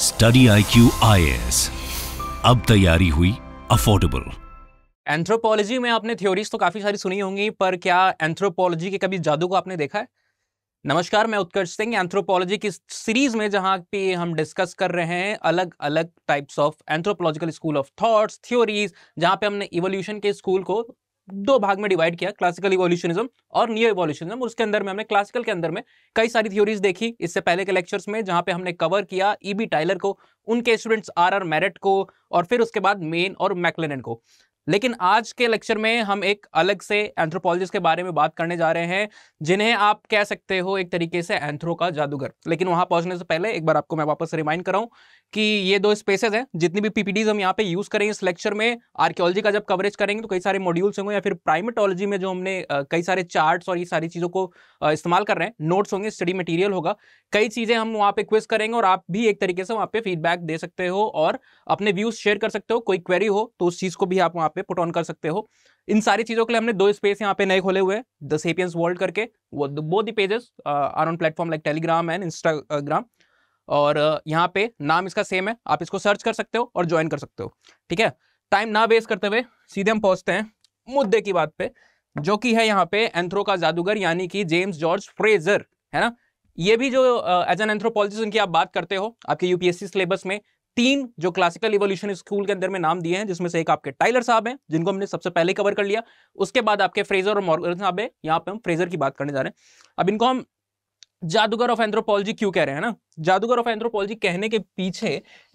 Study I Q अब तैयारी हुई अफोर्डेबल एंथ्रोपोलॉजी में आपने थ्योरीज तो काफ़ी सारी सुनी होंगी पर क्या एंथ्रोपोलॉजी के कभी जादू को आपने देखा है नमस्कार मैं उत्कर्ष सिंह एंथ्रोपोलॉजी की सीरीज में जहां पे हम डिस्कस कर रहे हैं अलग अलग types of anthropological school of thoughts theories जहां पे हमने इवोल्यूशन के स्कूल को दो भाग में डिवाइड किया क्लासिकल इवोल्यूशनिज्म और नियो इवोल्यूशनिज्म उसके अंदर में हमने क्लासिकल के अंदर में कई सारी थ्योरीज देखी इससे पहले के लेक्चर्स में जहां पे हमने कवर किया ईबी e टाइलर को उनके स्टूडेंट्स आर आर मेरिट को और फिर उसके बाद मेन और मैकलेन को लेकिन आज के लेक्चर में हम एक अलग से एंथ्रोपोलॉजिस्ट के बारे में बात करने जा रहे हैं जिन्हें आप कह सकते हो एक तरीके से एंथ्रो का जादूगर लेकिन वहां पहुंचने से पहले एक बार आपको मैं वापस रिमाइंड कराऊं कि ये दो स्पेसेस हैं जितनी भी पीपीडीज हम यहाँ पे यूज करेंगे इस लेक्चर में आर्कियोलॉजी का जब कवरेज करेंगे तो कई सारे मॉड्यूल्स होंगे या फिर प्राइमेटोलॉजी में जो हमने कई सारे चार्ट्स और ये सारी चीज़ों को इस्तेमाल कर रहे हैं नोट्स होंगे स्टडी मटेरियल होगा कई चीज़ें हम वहाँ पे क्विज करेंगे और आप भी एक तरीके से वहाँ पे फीडबैक दे सकते हो और अपने व्यूज शेयर कर सकते हो कोई क्वेरी हो तो उस चीज़ को भी आप वहाँ पे पुट ऑन कर सकते हो इन सारी चीज़ों के लिए हमने दो स्पेस यहाँ पे नए खोले हुए द सेपियंस वर्ल्ड करके वो both the pages are on platform like Telegram and Instagram और uh, यहाँ पे नाम इसका सेम है आप इसको सर्च कर सकते हो और ज्वाइन कर सकते हो ठीक है टाइम ना वेस्ट करते हुए सीधे हम पहुंचते हैं मुद्दे की बात पे जो कि है यहाँ पे एंथ्रो का जादूगर यानी कि जेम्स जॉर्ज फ्रेजर है ना ये भी जो एज एन एंथ्रोपोलॉजिस्ट उनकी आप बात करते हो आपके यूपीएससी सिलेबस में तीन जो क्लासिकल इवोल्यूशन स्कूल के अंदर में नाम दिए हैं जिसमें से एक आपके टाइलर साहब हैं जिनको हमने सबसे पहले कवर कर लिया उसके बाद आपके फ्रेजर और मॉर्गन साहब है यहाँ पे हम फ्रेजर की बात करने जा रहे हैं अब इनको हम जादूगर ऑफ एंथ्रोपोलॉजी क्यों कह रहे हैं ना जादूगर ऑफ एंथ्रोपोलॉजी कहने के पीछे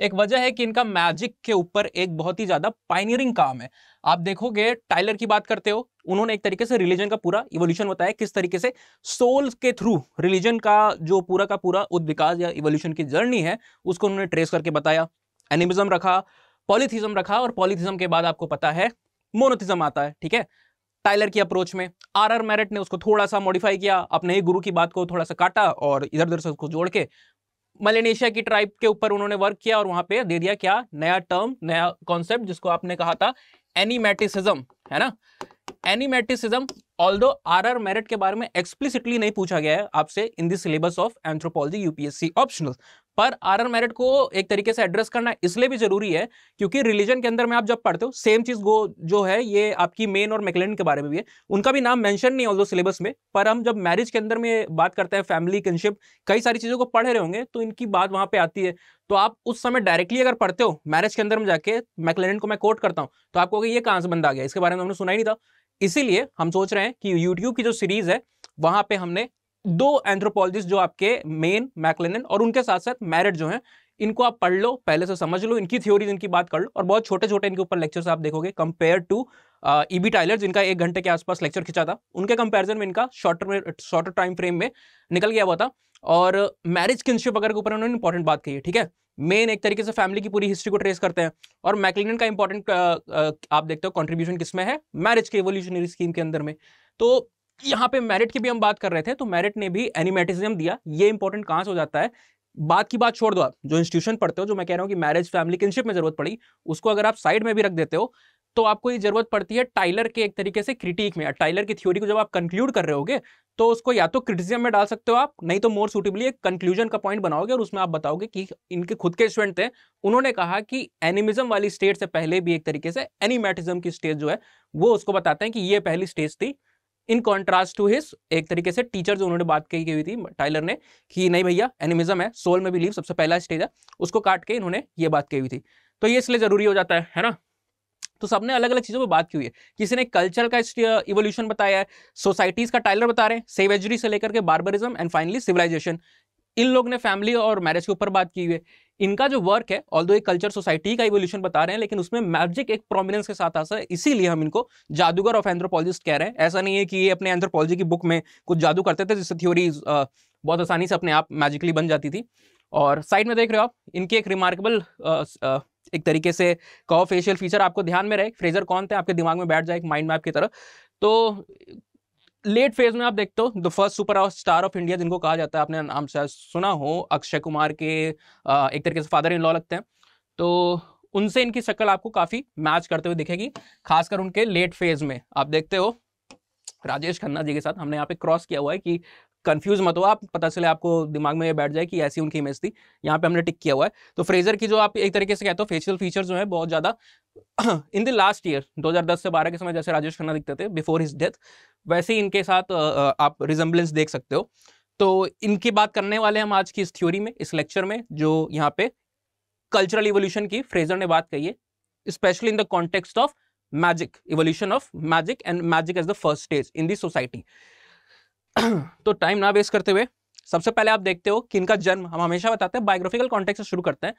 एक वजह है कि इनका मैजिक के ऊपर एक बहुत ही ज्यादा पाइनियरिंग काम है आप देखोगे टाइलर की बात करते हो उन्होंने एक तरीके से रिलीजन का पूरा इवोल्यूशन बताया किस तरीके से सोल के थ्रू रिलीजन का जो पूरा का पूरा उद्विकास या इवोल्यूशन की जर्नी है उसको उन्होंने ट्रेस करके बताया एनिमिज्म रखा पॉलिथिज्म रखा और पॉलिथिज्म के बाद आपको पता है मोनोथिज्म आता है ठीक है टाइलर की अप्रोच में आर आर मैरिट ने उसको थोड़ा सा मॉडिफाई किया अपने ही गुरु की बात को थोड़ा सा काटा और इधर उधर से उसको जोड़ के मलेशिया की ट्राइब के ऊपर उन्होंने वर्क किया और वहां पे दे दिया क्या नया टर्म नया कॉन्सेप्ट जिसको आपने कहा था एनिमेटिसिज्म है ना एनिमेटिसिज्म ऑल्दो आरआर मेरिट के बारे में एक्सप्लिसिटली नहीं पूछा गया है आपसे in the syllabus of anthropology UPSC optional पर आर मेरिट को एक तरीके से एड्रेस करना इसलिए भी जरूरी है क्योंकि रिलीजन के अंदर में आप जब पढ़ते हो सेम चीज गो जो है ये आपकी मेन और मैकलेन के बारे में भी है उनका भी नाम मेंशन नहीं है सिलेबस में पर हम जब मैरिज के अंदर में बात करते हैं फैमिली किनशिप कई सारी चीज़ों को पढ़ रहे होंगे तो इनकी बात वहां पर आती है तो आप उस समय डायरेक्टली अगर पढ़ते हो मैरिज के अंदर में जाके मैकलैंड को मैं कोट करता हूँ तो आपको ये कहां से बंदा आ गया इसके बारे में हमने सुना ही नहीं था इसीलिए हम सोच रहे हैं कि यूट्यूब की जो सीरीज़ है वहां पे हमने दो एंथ्रोपोलॉजिस्ट जो आपके मेन मैकलेनन और उनके साथ साथ मैरिट जो हैं इनको आप पढ़ लो पहले से समझ लो इनकी थ्योरीज इनकी बात कर लो और बहुत छोटे छोटे इनके ऊपर लेक्चर्स आप देखोगे compare to E B Tylor जिनका एक घंटे के आसपास लेक्चर खिंचा था उनके कंपैरिजन में इनका शॉर्टर में शॉर्टर टाइम फ्रेम में निकल गया हुआ था और मैरिज किनशिप अगर के ऊपर उन्होंने इंपॉर्टेंट बात कही है ठीक है मेन एक तरीके से फैमिली की पूरी हिस्ट्री को ट्रेस करते हैं और मैकलिन का इंपॉर्टेंट uh, uh, आप देखते हो कॉन्ट्रीब्यूशन किसमें है मैरिज के एवोल्यूशनरी स्कीम के अंदर में तो यहाँ पे मेरिट की भी हम बात कर रहे थे तो मेरिट ने भी एनिमेटिज्म दिया ये इंपॉर्टेंट कहां से हो जाता है बात की बात छोड़ दो आप जो इंस्टीट्यूशन पढ़ते हो जो मैं कह रहा हूँ कि मैरिज फैमिली किनशिप में जरूरत पड़ी उसको अगर आप साइड में भी रख देते हो तो आपको ये जरूरत पड़ती है टाइलर के एक तरीके से क्रिटिक में टाइलर की थ्योरी को जब आप कंक्लूड कर रहे होगे तो उसको या तो क्रिटिसिज्म में डाल सकते हो आप नहीं तो मोर सुटेबली एक कंक्लूजन का पॉइंट बनाओगे और उसमें आप बताओगे कि इनके खुद के स्टूडेंट थे उन्होंने कहा कि एनिमिज्म वाली स्टेज से पहले भी एक तरीके से एनिमेटिज्म की स्टेज जो है वो उसको बताते हैं कि ये पहली स्टेज थी इन कॉन्ट्रास्ट टू हिस एक तरीके से टीचर जो उन्होंने बात कही हुई थी टाइलर ने कि नहीं भैया एनिमिज्म है सोल में बिलीव सबसे पहला स्टेज है उसको काट के इन्होंने ये बात कही हुई थी तो ये इसलिए जरूरी हो जाता है है ना तो सबने अलग अलग चीज़ों पर बात की हुई है किसी ने कल्चर का इवोल्यूशन बताया है सोसाइटीज़ का टाइलर बता रहे हैं सेवेजरी से लेकर के बार्बरिज्म एंड फाइनली सिविलाइजेशन इन लोग ने फैमिली और मैरिज के ऊपर बात की हुई है इनका जो वर्क है ऑल एक कल्चर सोसाइटी का इवोल्यूशन बता रहे हैं लेकिन उसमें मैजिक एक प्रोमिनेंस के साथ आता है इसीलिए हम इनको जादूगर ऑफ एंथ्रोपोलॉजिस्ट कह रहे हैं ऐसा नहीं है कि ये अपने एंथ्रोपोलॉजी की बुक में कुछ जादू करते थे जिससे थ्योरी बहुत आसानी से अपने आप मैजिकली बन जाती थी और साइड में देख रहे हो आप इनके एक रिमार्केबल एक तरीके से कहो फेशियल फीचर आपको ध्यान में रहे फ्रेजर कौन थे आपके दिमाग में बैठ जाए एक माइंड मैप की तरह तो लेट फेज में आप देखते हो the first superstar of India जिनको कहा जाता है आपने नाम शायद सुना हो अक्षय कुमार के एक तरीके से फादर इन लॉ लगते हैं तो उनसे इनकी शक्ल आपको काफ़ी मैच करते हुए दिखेगी खासकर उनके लेट फेज में आप देखते हो राजेश खन्ना जी के साथ हमने यहाँ पे क्रॉस किया हुआ है कि कंफ्यूज मत हो आप पता चले आपको दिमाग में ये बैठ जाए कि ऐसी उनकी इमेज थी यहाँ पे हमने टिक किया हुआ है तो फ्रेजर की जो आप एक तरीके से कहते हो फेशियल फीचर जो है बहुत ज़्यादा इन द लास्ट ईयर 2010 से 12 के समय जैसे राजेश खन्ना दिखते थे बिफोर हिज डेथ वैसे ही इनके साथ आप रिजम्बलेंस देख सकते हो तो इनकी बात करने वाले हम आज की इस थ्योरी में इस लेक्चर में जो यहाँ पे कल्चरल इवोल्यूशन की फ्रेजर ने बात कही है specially in the context of magic evolution of magic and magic as the first stage in the society तो टाइम ना वेस्ट करते हुए सबसे पहले आप देखते हो कि इनका जन्म हम हमेशा बताते हैं बायोग्राफिकल कॉन्टेक्ट से शुरू करते हैं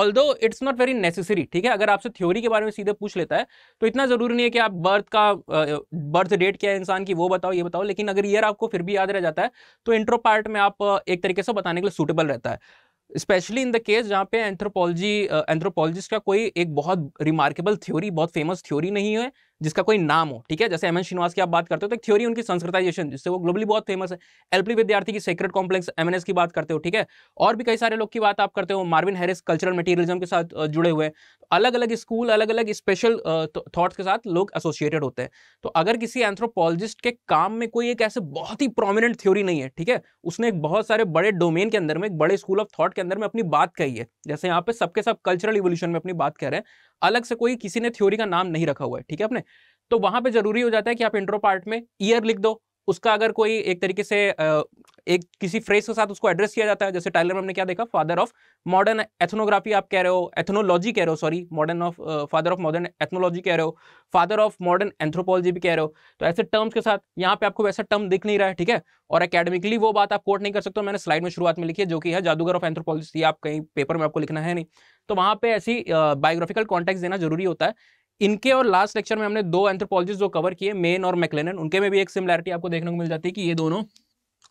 ऑल दो इट्स नॉट वेरी नेसेसरी ठीक है अगर आपसे थ्योरी के बारे में सीधे पूछ लेता है तो इतना जरूरी नहीं है कि आप बर्थ का बर्थ डेट क्या है इंसान की वो बताओ ये बताओ लेकिन अगर ईयर आपको फिर भी याद रह जाता है तो इंट्रो पार्ट में आप एक तरीके से बताने के लिए सूटेबल रहता है स्पेशली इन द केस जहाँ पे एंथ्रोपोलॉजी एंथ्रोपोलॉजिस्ट का कोई एक बहुत रिमार्केबल थ्योरी बहुत फेमस थ्योरी नहीं है जिसका कोई नाम हो ठीक है जैसे एम एन श्रीनवास की आप बात करते हो तो एक थ्योरी उनकी संस्कृताइजेशन जिससे वो ग्लोबली बहुत फेमस है एलपी विद्यार्थी की सेक्रेट कॉम्प्लेक्स एम की बात करते हो ठीक है और भी कई सारे लोग की बात आप करते हो मार्विन हैरिस कल्चरल मटेरियलिज्म के साथ जुड़े हुए अलग अलग स्कूल अलग अलग स्पेशल थॉट्स के साथ लोग एसोसिएटेड होते हैं तो अगर किसी एंथ्रोपोलॉजिस्ट के काम में कोई एक ऐसे बहुत ही प्रोमिनेंट थ्योरी नहीं है ठीक है उसने एक बहुत सारे बड़े डोमेन के अंदर में एक बड़े स्कूल ऑफ थॉट के अंदर में अपनी बात कही है जैसे यहाँ पे सबके सब कल्चरल इवोल्यूशन में अपनी बात कर रहे हैं अलग से कोई किसी ने थ्योरी का नाम नहीं रखा हुआ है ठीक है अपने तो वहां पे जरूरी हो जाता है कि आप इंट्रो पार्ट में ईयर लिख दो उसका अगर कोई एक तरीके से एक किसी फ्रेज के साथ उसको एड्रेस किया जाता है जैसे टाइलर में हमने क्या देखा फादर ऑफ मॉडर्न एथनोग्राफी आप कह रहे हो एथनोलॉजी कह रहे हो sorry modern of father of modern ethnology कह रहे हो फादर ऑफ मॉडर्न एंथ्रोपोलॉजी भी कह रहे हो तो ऐसे टर्म्स के साथ यहाँ पे आपको वैसा टर्म दिख नहीं रहा है ठीक है और अकेडमिकली वो बात आप कोट नहीं कर सकते मैंने स्लाइड में शुरुआत में लिखी है जो कि है जादूगर ऑफ एंथ्रोपोलॉजी आप कहीं पेपर में आपको लिखना है नहीं तो वहाँ पे ऐसी बायोग्राफिकल कॉन्टेक्ट देना जरूरी होता है इनके और लास्ट लेक्चर में हमने दो एंथ्रोपोलॉजिस्ट जो कवर किए मेन और मैकलेन उनके में भी एक सिमिलैरिटी आपको देखने को मिल जाती है कि ये दोनों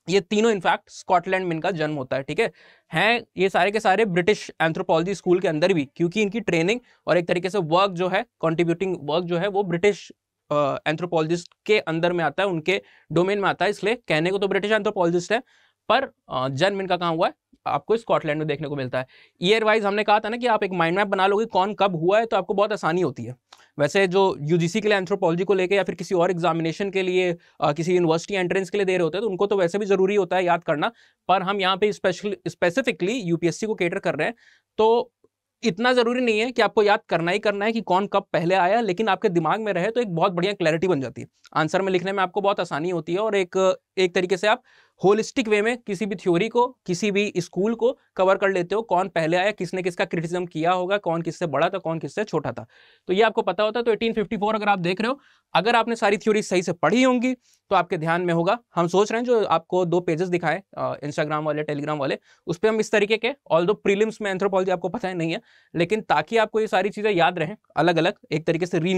ये तीनों इनफैक्ट स्कॉटलैंड में इनका जन्म होता है ठीक है हैं ये सारे के सारे ब्रिटिश एंथ्रोपोलॉजी स्कूल के अंदर भी क्योंकि इनकी ट्रेनिंग और एक तरीके से वर्क जो है कॉन्ट्रीब्यूटिंग वर्क जो है वो ब्रिटिश एंथ्रोपोलॉजिस्ट के अंदर में आता है उनके डोमेन में आता है इसलिए कहने को तो ब्रिटिश एंथ्रोपोलॉजिस्ट है पर जन्म इनका कहाँ हुआ है आपको स्कॉटलैंड में देखने को मिलता है ईयर वाइज हमने कहा था ना कि आप एक माइंड मैप बना लोगे कौन कब हुआ है तो आपको बहुत आसानी होती है वैसे जो यूजीसी के लिए एंथ्रोपोलॉजी को लेके या फिर किसी और एग्जामिनेशन के लिए आ, किसी यूनिवर्सिटी एंट्रेंस के लिए दे रहे होते हैं तो उनको तो वैसे भी ज़रूरी होता है याद करना पर हम यहाँ पे स्पेशल स्पेसिफिकली यूपीएससी को केटर कर रहे हैं तो इतना ज़रूरी नहीं है कि आपको याद करना ही करना है कि कौन कब पहले आया लेकिन आपके दिमाग में रहे तो एक बहुत बढ़िया क्लैरिटी बन जाती है आंसर में लिखने में आपको बहुत आसानी होती है और एक एक तरीके से आप होलिस्टिक वे में किसी भी थ्योरी को किसी भी स्कूल को कवर कर लेते हो कौन पहले आया किसने किसका क्रिटिसिज्म किया होगा कौन किससे बड़ा था कौन किससे छोटा था तो ये आपको पता होता तो 1854 अगर आप देख रहे हो अगर आपने सारी थ्योरी सही से पढ़ी होंगी तो आपके ध्यान में होगा हम सोच रहे हैं जो आपको दो पेजेस दिखाएं इंस्टाग्राम वाले टेलीग्राम वाले उस पर हम इस तरीके के ऑल दो प्रिलिम्स में एंथ्रोपोलॉजी आपको पता है नहीं है लेकिन ताकि आपको ये सारी चीज़ें याद रहें अलग अलग एक तरीके से री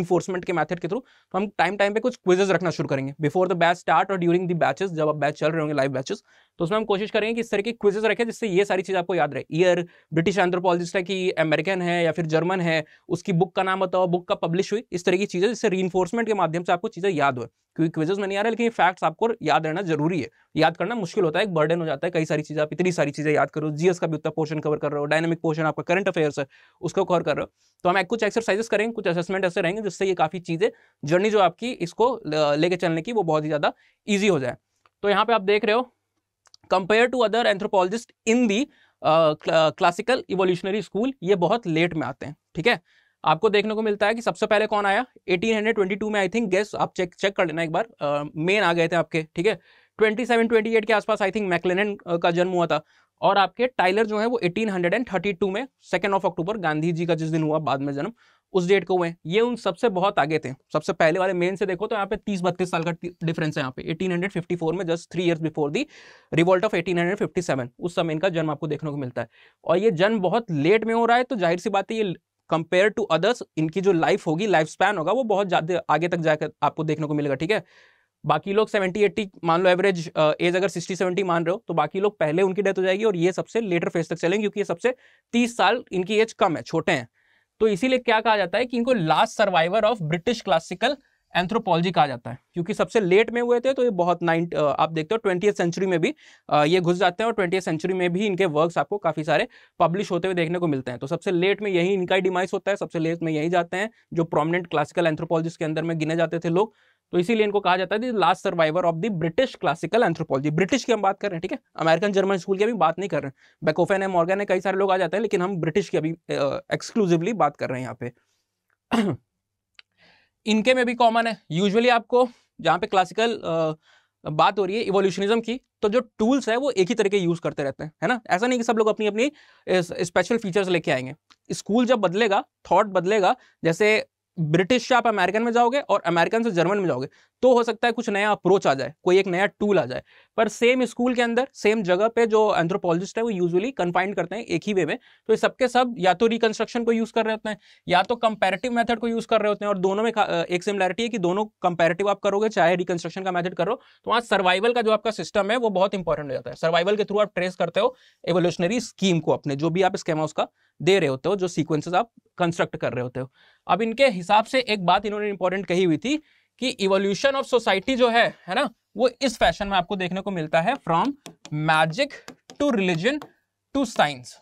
के मैथड के थ्रू तो हम टाइम टाइम पे कुछ क्विजेज रखना शुरू करेंगे बिफोर द बैच स्टार्ट और ड्यूरिंग द बैचेस जब आप बैच चल रहे होंगे फाइव बैचेस तो उसमें हम कोशिश करेंगे कि इस तरह के क्विजेज रखें जिससे ये सारी चीज़ आपको याद रहे ईयर ब्रिटिश एंथ्रोपोलॉजिस्ट है कि अमेरिकन है या फिर जर्मन है उसकी बुक का नाम बताओ बुक का पब्लिश हुई इस तरह की चीज़ें जिससे री के माध्यम से आपको चीज़ें याद हो क्योंकि क्विजेज में नहीं आ रहा लेकिन फैक्ट्स आपको याद रहना जरूरी है याद करना मुश्किल होता है एक बर्डन हो जाता है कई सारी चीज़ें आप इतनी सारी चीज़ें याद करो जीएस का भी उतना पोर्शन कवर कर रहे हो डायनेमिक पोर्शन आपका करंट अफेयर्स है उसको कवर कर रहे हो तो हम एक कुछ एक्सरसाइजेस करेंगे कुछ असेसमेंट ऐसे रहेंगे जिससे ये काफ़ी चीज़ें जर्नी जो आपकी इसको लेके चलने की वो बहुत ही ज़्यादा ईजी हो जाए तो यहाँ पे आप देख रहे हो compare to other anthropologist in the classical evolutionary school ये बहुत लेट में आते हैं ठीक है आपको देखने को मिलता है कि सबसे पहले कौन आया 1822 में आई थिंक गेस आप चेक चेक कर लेना एक बार मेन uh, आ गए थे आपके ठीक है 27 28 के आसपास आई थिंक मैकलेन का जन्म हुआ था और आपके टाइलर जो है वो 1832 में second of October Gandhi ji का जिस दिन हुआ बाद में जन्म उस डेट को हुए ये उन सबसे बहुत आगे थे सबसे पहले वाले मेन से देखो तो यहाँ पे तीस बत्तीस साल का डिफरेंस है यहाँ पे 1854 में just three years before the revolt of 1857 उस समय इनका जन्म आपको देखने को मिलता है और ये जन्म बहुत लेट में हो रहा है तो जाहिर सी बात है ये कंपेयर टू अदर्स इनकी जो लाइफ होगी लाइफ स्पैन होगा वो बहुत ज़्यादा आगे तक जाकर आपको देखने को मिलेगा ठीक है बाकी लोग 70 80 मान लो एवरेज एज अगर 60 70 मान रहे हो तो बाकी लोग पहले उनकी डेथ हो जाएगी और ये सबसे लेटर फेज तक चलेंगे क्योंकि ये सबसे 30 साल इनकी एज कम है छोटे हैं तो इसीलिए क्या कहा जाता है कि इनको last survivor of British classical anthropology कहा जाता है क्योंकि सबसे लेट में हुए थे तो ये बहुत नाइन आप देखते हो ट्वेंटी सेंचुरी में भी ये घुस जाते हैं और ट्वेंटी सेंचुरी में भी इनके वर्क्स आपको काफ़ी सारे पब्लिश होते हुए देखने को मिलते हैं तो सबसे लेट में यही इनका डिमाइस होता है सबसे लेट में यही जाते हैं जो प्रोमिनेंट क्लासिकल एंथ्रोपोलॉजिस्ट के अंदर में गिने जाते थे लोग तो इसीलिए इनको कहा जाता है last survivor of the British classical anthropology British की हम बात कर रहे हैं ठीक है अमेरिकन जर्मन स्कूल की अभी बात नहीं कर रहे हैं बेकोफेन है मॉर्गन है कई सारे लोग आ जाते हैं लेकिन हम ब्रिटिश की अभी एक्सक्लूसिवली बात कर रहे हैं यहाँ पे इनके में भी कॉमन है यूजुअली आपको जहाँ पे क्लासिकल बात हो रही है इवोल्यूशनिज्म की तो जो टूल्स है वो एक ही तरह के यूज़ करते रहते हैं है ना ऐसा नहीं कि सब लोग अपनी अपनी स्पेशल फीचर्स लेके आएंगे स्कूल जब बदलेगा थॉट बदलेगा जैसे ब्रिटिश से आप अमेरिकन में जाओगे और अमेरिकन से जर्मन में जाओगे तो हो सकता है कुछ नया अप्रोच आ जाए कोई एक नया टूल आ जाए पर सेम स्कूल के अंदर सेम जगह पे जो एंथ्रोपोलॉजिस्ट है वो यूजुअली कन्फाइंड करते हैं एक ही वे में तो ये सबके सब या तो रिकंस्ट्रक्शन को यूज कर रहे होते हैं या तो कंपेरेटिव मेथड को यूज कर रहे होते हैं और दोनों में एक सिमिलैरिटी है कि दोनों कंपेरेटिव आप करोगे चाहे रिकंस्ट्रक्शन का मैथड करो तो वहाँ सर्वाइवल का जो आपका सिस्टम है वो बहुत इंपॉर्टेंट हो जाता है सर्वाइवल के थ्रू आप ट्रेस करते हो एवोल्यूशनरी स्कीम को अपने जो भी आप है उसका दे रहे होते हो जो सीक्वेंसेस आप कंस्ट्रक्ट कर रहे होते हो अब इनके हिसाब से एक बात इन्होंने इंपॉर्टेंट कही हुई थी कि इवोल्यूशन ऑफ सोसाइटी जो है है ना वो इस फैशन में आपको देखने को मिलता है from magic to religion to science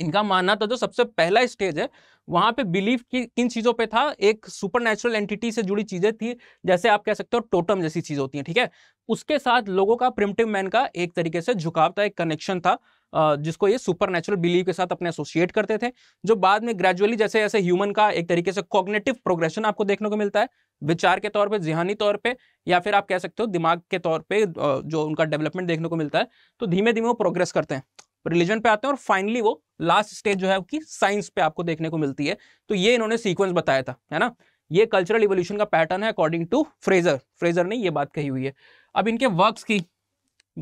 इनका मानना था जो सबसे पहला स्टेज है वहां पे बिलीफ की किन चीज़ों पे था एक सुपर एंटिटी से जुड़ी चीज़ें थी जैसे आप कह सकते हो टोटम जैसी चीज़ होती है ठीक है उसके साथ लोगों का प्रिमटिव मैन का एक तरीके से झुकाव था एक कनेक्शन था जिसको ये सुपर नेचुरल बिलीव के साथ अपने एसोसिएट करते थे जो बाद में ग्रेजुअली जैसे जैसे ह्यूमन का एक तरीके से कॉग्नेटिव प्रोग्रेशन आपको देखने को मिलता है विचार के तौर पे जिहानी तौर पे या फिर आप कह सकते हो दिमाग के तौर पे जो उनका डेवलपमेंट देखने को मिलता है तो धीमे धीमे वो प्रोग्रेस करते हैं रिलीजन पे आते हैं और फाइनली वो लास्ट स्टेज जो है उसकी साइंस पे आपको देखने को मिलती है तो ये इन्होंने सीक्वेंस बताया था है ना ये कल्चरल इवोल्यूशन का पैटर्न है अकॉर्डिंग टू फ्रेजर फ्रेजर ने ये बात कही हुई है अब इनके वर्क्स की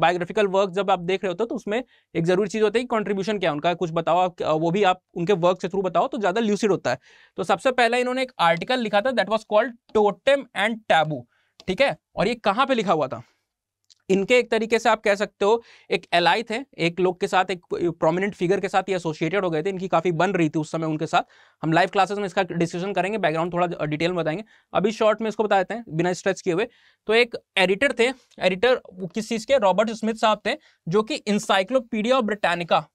बायोग्राफिकल वर्क जब आप देख रहे होते हो तो उसमें एक जरूरी चीज़ होती है कि कॉन्ट्रीब्यूशन क्या उनका कुछ बताओ वो भी आप उनके वर्क के थ्रू बताओ तो ज़्यादा ल्यूसिड होता है तो सबसे पहले इन्होंने एक आर्टिकल लिखा था that was called totem and taboo ठीक है और ये कहाँ पे लिखा हुआ था इनके एक तरीके से आप कह सकते हो एक एलाई थे एक लोग के साथ एक प्रोमिनेंट फिगर के साथ ये एसोसिएटेड हो गए थे इनकी काफ़ी बन रही थी उस समय उनके साथ हम लाइव क्लासेस में इसका डिस्कशन करेंगे बैकग्राउंड थोड़ा डिटेल में बताएंगे अभी शॉर्ट में इसको बता देते हैं बिना स्ट्रेच किए हुए तो एक एडिटर थे एडिटर किस चीज़ के रॉबर्ट स्मिथ साहब थे जो कि इंसाइक्लोपीडिया ऑफ ब्रिटानिका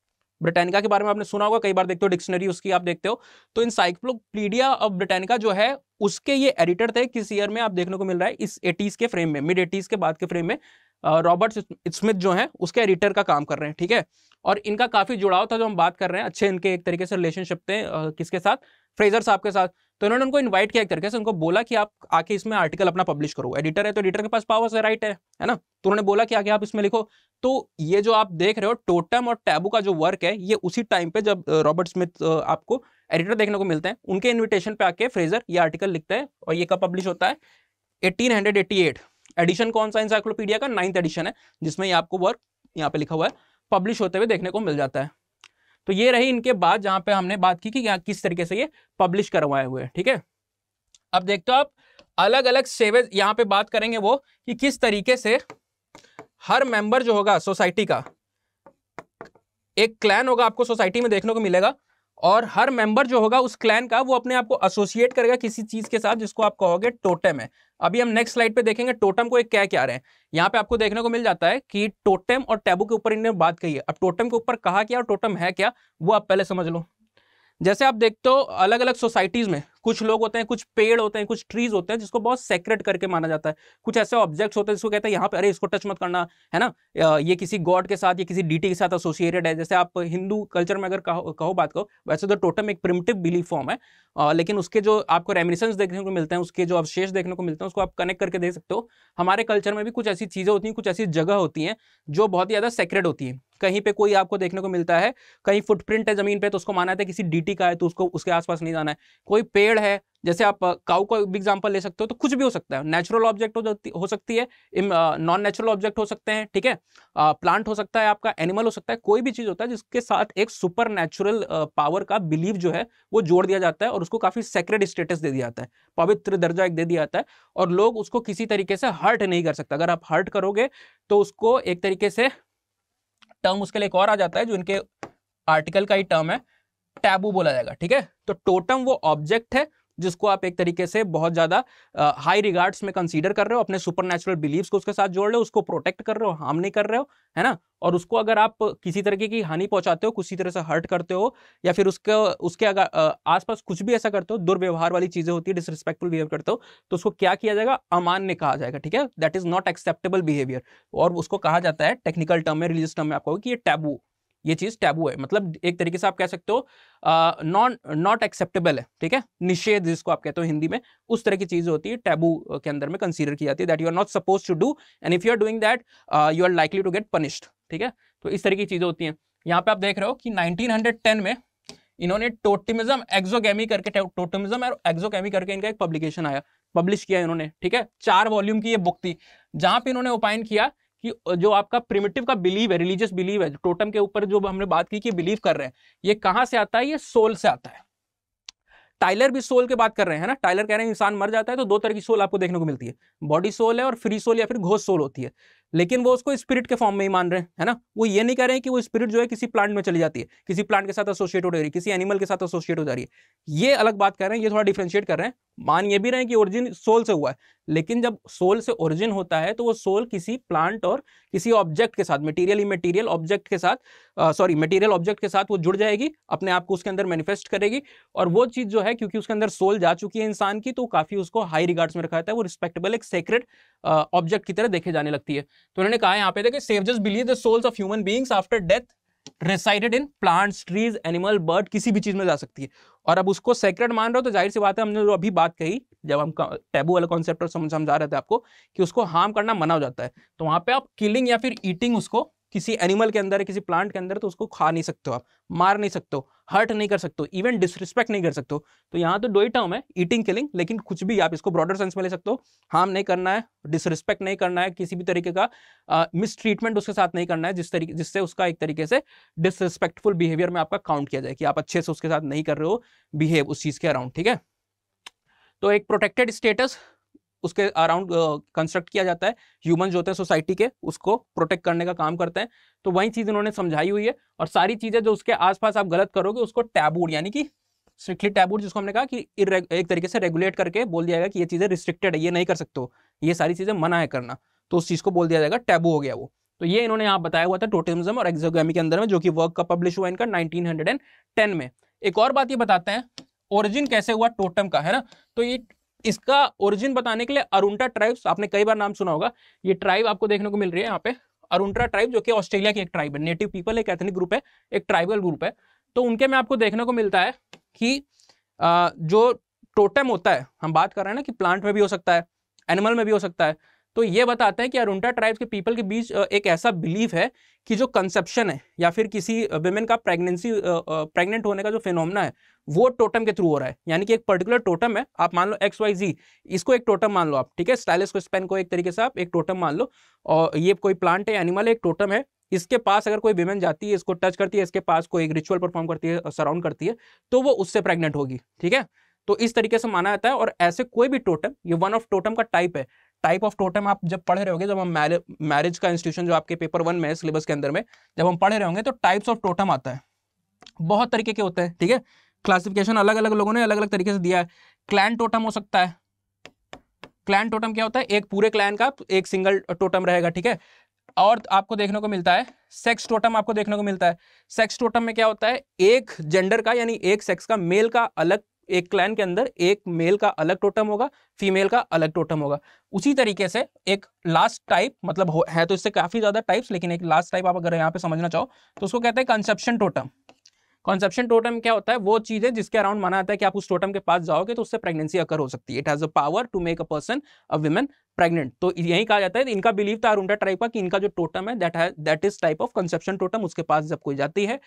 ब्रिटानिका के बारे में आपने सुना होगा कई बार देखते हो डिक्शनरी उसकी आप देखते हो तो इन साइक्लोपीडिया ऑफ ब्रिटानिका जो है उसके ये एडिटर थे किस ईयर में आप देखने को मिल रहा है इस 80s के फ्रेम में मिड 80s के बाद के फ्रेम में रॉबर्ट स्मिथ जो हैं उसके एडिटर का काम कर रहे हैं ठीक है और इनका काफ़ी जुड़ाव था जो हम बात कर रहे हैं अच्छे इनके एक तरीके से रिलेशनशिप थे किसके साथ फ्रेजर साहब के साथ तो इन्होंने उनको इन्वाइट किया एक तरीके से उनको बोला कि आप आके इसमें आर्टिकल अपना पब्लिश करो एडिटर है तो एडिटर के पास पावर्स है राइट है है ना तो उन्होंने बोला कि आगे आप इसमें लिखो तो ये जो आप देख रहे हो टोटम और टैबू का जो वर्क है ये उसी टाइम पे जब रॉबर्ट स्मिथ आपको एडिटर देखने को मिलते हैं उनके इन्विटेशन पे आके फ्रेजर ये आर्टिकल लिखते हैं और ये कब पब्लिश होता है एटीन एडिशन कौन सा इंसाइक्लोपीडिया का नाइन्थ एडिशन है जिसमें ये आपको वर्क यहाँ पे लिखा हुआ है पब्लिश होते हुए देखने को मिल जाता है तो ये रही इनके बाद जहाँ पे हमने बात की कि यहाँ किस तरीके से ये पब्लिश करवाए हुए ठीक है अब देखते हो आप अलग अलग सेवे यहाँ पे बात करेंगे वो कि किस तरीके से हर मेंबर जो होगा सोसाइटी का एक क्लैन होगा आपको सोसाइटी में देखने को मिलेगा और हर मेंबर जो होगा उस क्लैन का वो अपने आप को एसोसिएट करेगा किसी चीज के साथ जिसको आप कहोगे टोटम है अभी हम नेक्स्ट स्लाइड पे देखेंगे टोटम को एक क्या क्या रहे हैं यहाँ पे आपको देखने को मिल जाता है कि टोटम और टैबू के ऊपर इन्होंने बात कही है अब टोटम के ऊपर कहा क्या और टोटम है क्या वो आप पहले समझ लो जैसे आप देखते हो अलग अलग सोसाइटीज में कुछ लोग होते हैं कुछ पेड़ होते हैं कुछ ट्रीज होते हैं जिसको बहुत सेक्रेट करके माना जाता है कुछ ऐसे ऑब्जेक्ट्स होते हैं जिसको कहते हैं यहाँ पे अरे इसको टच मत करना है ना ये किसी गॉड के साथ या किसी डीटी के साथ एसोसिएटेड है जैसे आप हिंदू कल्चर में अगर कहो कहो बात कहो वैसे तो टोटम एक प्रिमिटिव बिलीफ फॉर्म है आ, लेकिन उसके जो आपको रेमिनिसंस देखने को मिलते हैं उसके जो अवशेष देखने को मिलते हैं उसको आप कनेक्ट करके देख सकते हो हमारे कल्चर में भी कुछ ऐसी चीज़ें होती हैं कुछ ऐसी जगह होती हैं जो बहुत ही ज़्यादा सेक्रेट होती है कहीं पे कोई आपको देखने को मिलता है कहीं फुटप्रिंट है जमीन पे तो उसको माना है किसी डीटी का है तो उसको उसके आसपास नहीं जाना है कोई पेड़ है जैसे आप काउ का भी एग्जाम्पल ले सकते हो तो कुछ भी हो सकता है नेचुरल ऑब्जेक्ट हो जाती हो सकती है नॉन नेचुरल ऑब्जेक्ट हो सकते हैं ठीक है प्लांट हो सकता है आपका एनिमल हो सकता है कोई भी चीज़ होता है जिसके साथ एक सुपर नेचुरल पावर का बिलीव जो है वो जोड़ दिया जाता है और उसको काफ़ी सेक्रेड स्टेटस दे दिया जाता है पवित्र दर्जा एक दे दिया जाता है और लोग उसको किसी तरीके से हर्ट नहीं कर सकते अगर आप हर्ट करोगे तो उसको एक तरीके से टर्म उसके लिए एक और आ जाता है जो इनके आर्टिकल का ही टर्म है टैबू बोला जाएगा ठीक है तो टोटम वो ऑब्जेक्ट है जिसको आप एक तरीके से बहुत ज़्यादा हाई रिगार्ड्स में कंसीडर कर रहे हो अपने सुपर नेचुरल बिलीव्स को उसके साथ जोड़ रहे हो उसको प्रोटेक्ट कर रहे हो हार्म नहीं कर रहे हो है ना और उसको अगर आप किसी तरीके की हानि पहुंचाते हो किसी तरह से हर्ट करते हो या फिर उसके उसके अगर आसपास कुछ भी ऐसा करते हो दुर्व्यवहार वाली चीज़ें होती है डिसरिस्पेक्टफुल बिहेव करते हो तो उसको क्या किया जाएगा अमान्य कहा जाएगा ठीक है that is not acceptable behaviour और उसको कहा जाता है टेक्निकल टर्म में रिलीजियस टर्म में आपको कि ये टैबू ये चीज़ टैबू है मतलब एक तरीके से आप कह सकते हो नॉन नॉट एक्सेप्टेबल है ठीक है निषेध जिसको आप कहते हो हिंदी में उस तरह की चीज़ होती है टैबू के अंदर में कंसीडर की जाती है that you are not suppose to do and if you are doing that you are likely to get punished ठीक है तो इस तरह की चीज़ें होती हैं यहाँ पे आप देख रहे हो कि 1910 में इन्होंने टोटिमिज्म एक्जोगेमी करके टोटिमिज्म और एक्जोगेमी करके इनका एक पब्लिकेशन आया पब्लिश किया इन्होंने ठीक है चार वॉल्यूम की ये बुक थी जहां पे इन्होंने ओपाइन किया कि जो आपका प्रिमिटिव का बिलीव है रिलीजियस बिलीव है टोटम के ऊपर जो हमने बात की कि बिलीव कर रहे हैं ये कहां से आता है ये सोल से आता है टाइलर भी सोल के बात कर रहे हैं ना टाइलर कह रहे हैं इंसान मर जाता है तो दो तरह की सोल आपको देखने को मिलती है बॉडी सोल है और फ्री सोल या फिर घोष सोल होती है लेकिन वो उसको स्पिरिट के फॉर्म में ही मान रहे हैं है ना वो ये नहीं कह रहे हैं कि वो स्पिरिट जो है किसी प्लांट में चली जाती है किसी प्लांट के साथ एसोसिएट हो रही है किसी एनिमल के साथ एसोसिएट हो जा रही है ये अलग बात कर रहे हैं ये थोड़ा डिफ्रेंशिएट कर रहे हैं मान ये भी रहे हैं कि ओरिजिन सोल से हुआ है लेकिन जब सोल से ओरिजिन होता है तो वो सोल किसी प्लांट और किसी ऑब्जेक्ट के साथ मटेरियल इमेटीरियल ऑब्जेक्ट के साथ सॉरी मटीरियल ऑब्जेक्ट के साथ वो जुड़ जाएगी अपने आप को उसके अंदर मैनिफेस्ट करेगी और वो चीज़ जो है क्योंकि उसके अंदर सोल जा चुकी है इंसान की तो काफ़ी उसको हाई रिगार्ड्स में रखा जाता है वो रिस्पेक्टेबल एक सेक्रेट ऑब्जेक्ट की तरह देखे जाने लगती है तो उन्होंने कहा यहाँ पे देखिए save just believe the souls of human beings after death resided in plants trees animal bird किसी भी चीज में जा सकती है और अब उसको सेक्रेट मान रहे हो तो जाहिर सी बात है हमने जो अभी बात कही जब हम टैबू वाला कॉन्सेप्ट और समझ समझा रहे थे आपको कि उसको हार्म करना मना हो जाता है तो वहां पे आप किलिंग या फिर ईटिंग उसको किसी एनिमल के अंदर किसी प्लांट के अंदर तो उसको खा नहीं सकते हो आप मार नहीं सकते हो हर्ट नहीं कर सकते इवन डिसरिस्पेक्ट नहीं कर सकते तो यहाँ तो दो ही टर्म है ईटिंग किलिंग लेकिन कुछ भी आप इसको ब्रॉडर सेंस में ले सकते हो हार्म नहीं करना है डिसरिस्पेक्ट नहीं करना है किसी भी तरीके का मिसट्रीटमेंट uh, उसके साथ नहीं करना है जिस तरीके जिससे उसका एक तरीके से डिसरिस्पेक्टफुल बिहेवियर में आपका काउंट किया जाए कि आप अच्छे से उसके साथ नहीं कर रहे हो बिहेव उस चीज़ के अराउंड ठीक है तो एक प्रोटेक्टेड स्टेटस उसके अराउंड कंस्ट्रक्ट किया जाता है ह्यूमन जो होते हैं सोसाइटी के उसको प्रोटेक्ट करने का काम करते हैं तो वही चीज़ इन्होंने समझाई हुई है और सारी चीज़ें जो उसके आसपास आप गलत करोगे उसको टैबूड यानी कि स्ट्रिक्टली टैबूड जिसको हमने कहा कि एक तरीके से रेगुलेट करके बोल दिया जाएगा कि ये चीज़ें रिस्ट्रिक्टेड है ये नहीं कर सकते हो ये सारी चीज़ें मना है करना तो उस चीज़ को बोल दिया जाएगा टैबू हो गया वो तो ये इन्होंने यहाँ बताया हुआ था टोटमिज्म और एक्जोगी के अंदर में जो कि वर्क का पब्लिश हुआ इनका नाइनटीन में एक और बात ये बताते हैं ओरिजिन कैसे हुआ टोटम का है ना तो ये इसका ओरिजिन बताने के लिए अरुणा ट्राइब्स आपने कई बार नाम सुना होगा ये ट्राइब आपको देखने को मिल रही है यहाँ पे अरुणा ट्राइब जो कि ऑस्ट्रेलिया की एक ट्राइब है नेटिव पीपल एक एथनिक ग्रुप है एक ट्राइबल ग्रुप है तो उनके में आपको देखने को मिलता है कि जो टोटम होता है हम बात कर रहे हैं ना कि प्लांट में भी हो सकता है एनिमल में भी हो सकता है तो ये बताते हैं कि अरुंटा ट्राइब्स के पीपल के बीच एक ऐसा बिलीव है कि जो कंसेप्शन है या फिर किसी वेमेन का प्रेगनेंसी प्रेग्नेंट होने का जो फिनोमना है वो टोटम के थ्रू हो रहा है यानी कि एक पर्टिकुलर टोटम है आप मान लो एक्स वाई जी इसको एक टोटम मान लो आप ठीक है स्टाइलिस को स्पेन को एक तरीके से आप एक टोटम मान लो और ये कोई प्लांट है एनिमल है एक टोटम है इसके पास अगर कोई वेमेन जाती है इसको टच करती है इसके पास कोई एक रिचुअल परफॉर्म करती है सराउंड करती है तो वो उससे प्रेगनेंट होगी ठीक है तो इस तरीके से माना जाता है और ऐसे कोई भी टोटम ये वन ऑफ टोटम का टाइप है टाइप ऑफ टोटम आप जब पढ़ रहे होंगे जब हम मैरिज का इंस्टीट्यूशन जो आपके पेपर वन में है सिलेबस के अंदर में जब हम पढ़ रहे होंगे तो टाइप्स ऑफ टोटम आता है बहुत तरीके के होते हैं ठीक है क्लासिफिकेशन अलग अलग लोगों ने अलग अलग तरीके से दिया है क्लैन टोटम हो सकता है क्लैन टोटम क्या होता है एक पूरे क्लैन का एक सिंगल टोटम रहेगा ठीक है और आपको देखने को मिलता है सेक्स टोटम आपको देखने को मिलता है सेक्स टोटम में क्या होता है एक जेंडर का यानी एक सेक्स का मेल का अलग एक क्लैन के अंदर एक मेल का अलग टोटम होगा फीमेल का अलग टोटम होगा उसी तरीके से एक लास्ट टाइप मतलब है तो इससे काफ़ी ज़्यादा टाइप्स लेकिन एक लास्ट टाइप आप अगर यहाँ पे समझना चाहो तो उसको कहते हैं कंसेप्शन टोटम कॉन्सेप्शन टोटम क्या होता है वो चीज है जिसके अराउंड माना जाता है कि आप उस टोटम के पास जाओगे तो उससे प्रेगनेंसी अकर हो सकती है it has a power to make a person a women pregnant तो यही कहा जाता है इनका बिलीव था अरुंडा ट्राइब का कि इनका जो टोटम है दैट है that is type of conception totem उसके पास जब कोई जाती है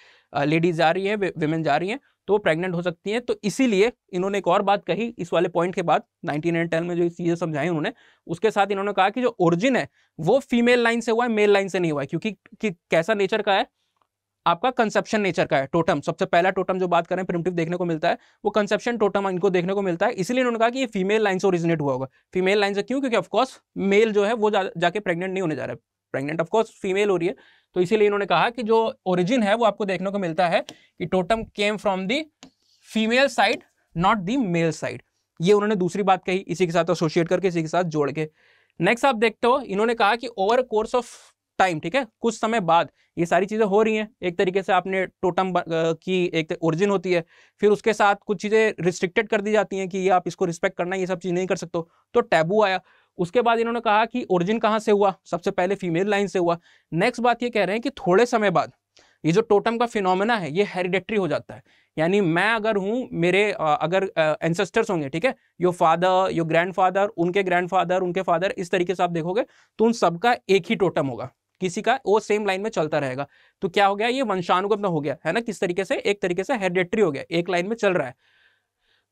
लेडीज जा रही है वुमेन जा रही है तो वो प्रेग्नेंट हो सकती हैं तो इसीलिए इन्होंने एक और बात कही इस वाले पॉइंट के बाद 1910 में जो चीज़ें समझाई उन्होंने उसके साथ इन्होंने कहा कि जो ओरिजिन है वो फीमेल लाइन से हुआ है मेल लाइन से नहीं हुआ है क्योंकि कि कैसा नेचर का है आपका कंसेप्शन नेचर का है टोटम सबसे पहला टोटम जो बात करें प्रिमटिव देखने को मिलता है वो कंसेप्शन टोटम इनको देखने को मिलता है इसलिए उन्होंने कहा कि ये फीमेल लाइन से ओरिजिनेट हुआ होगा फीमेल लाइन से क्यों क्योंकि ऑफकोर्स मेल जो है वो जा, जाके प्रेग्नेंट नहीं होने जा रहा है प्रेग्नेंट ऑफकोर्स फीमेल हो रही है तो इसीलिए इन्होंने कहा कि जो ओरिजिन है वो आपको देखने को मिलता है कि totem came from the female side not the male side ये उन्होंने दूसरी बात कही इसी के साथ एसोशिएट करके इसी के साथ जोड़ के नेक्स्ट आप देखते हो इन्होंने कहा कि ओवर कोर्स ऑफ टाइम ठीक है कुछ समय बाद ये सारी चीज़ें हो रही हैं एक तरीके से आपने टोटम की एक ओरिजिन होती है फिर उसके साथ कुछ चीज़ें रिस्ट्रिक्टेड कर दी जाती हैं कि ये आप इसको रिस्पेक्ट करना ये सब चीज़ नहीं कर सकते तो टैबू आया उसके बाद इन्होंने कहा कि ओरिजिन कहाँ से हुआ सबसे पहले फीमेल लाइन से हुआ नेक्स्ट बात ये कह रहे हैं कि थोड़े समय बाद ये जो टोटम का फिनोमेना है ये हेरिडेटरी हो जाता है यानी मैं अगर हूँ मेरे अगर एंसेस्टर्स होंगे ठीक है यो फादर यो ग्रैंडफादर उनके ग्रैंडफादर उनके फादर इस तरीके से आप देखोगे तो उन सबका एक ही टोटम होगा किसी का वो सेम लाइन में चलता रहेगा तो क्या हो गया ये वंशानुगम हो गया है ना किस तरीके से एक तरीके से हेरेडिटरी हो गया एक लाइन में चल रहा है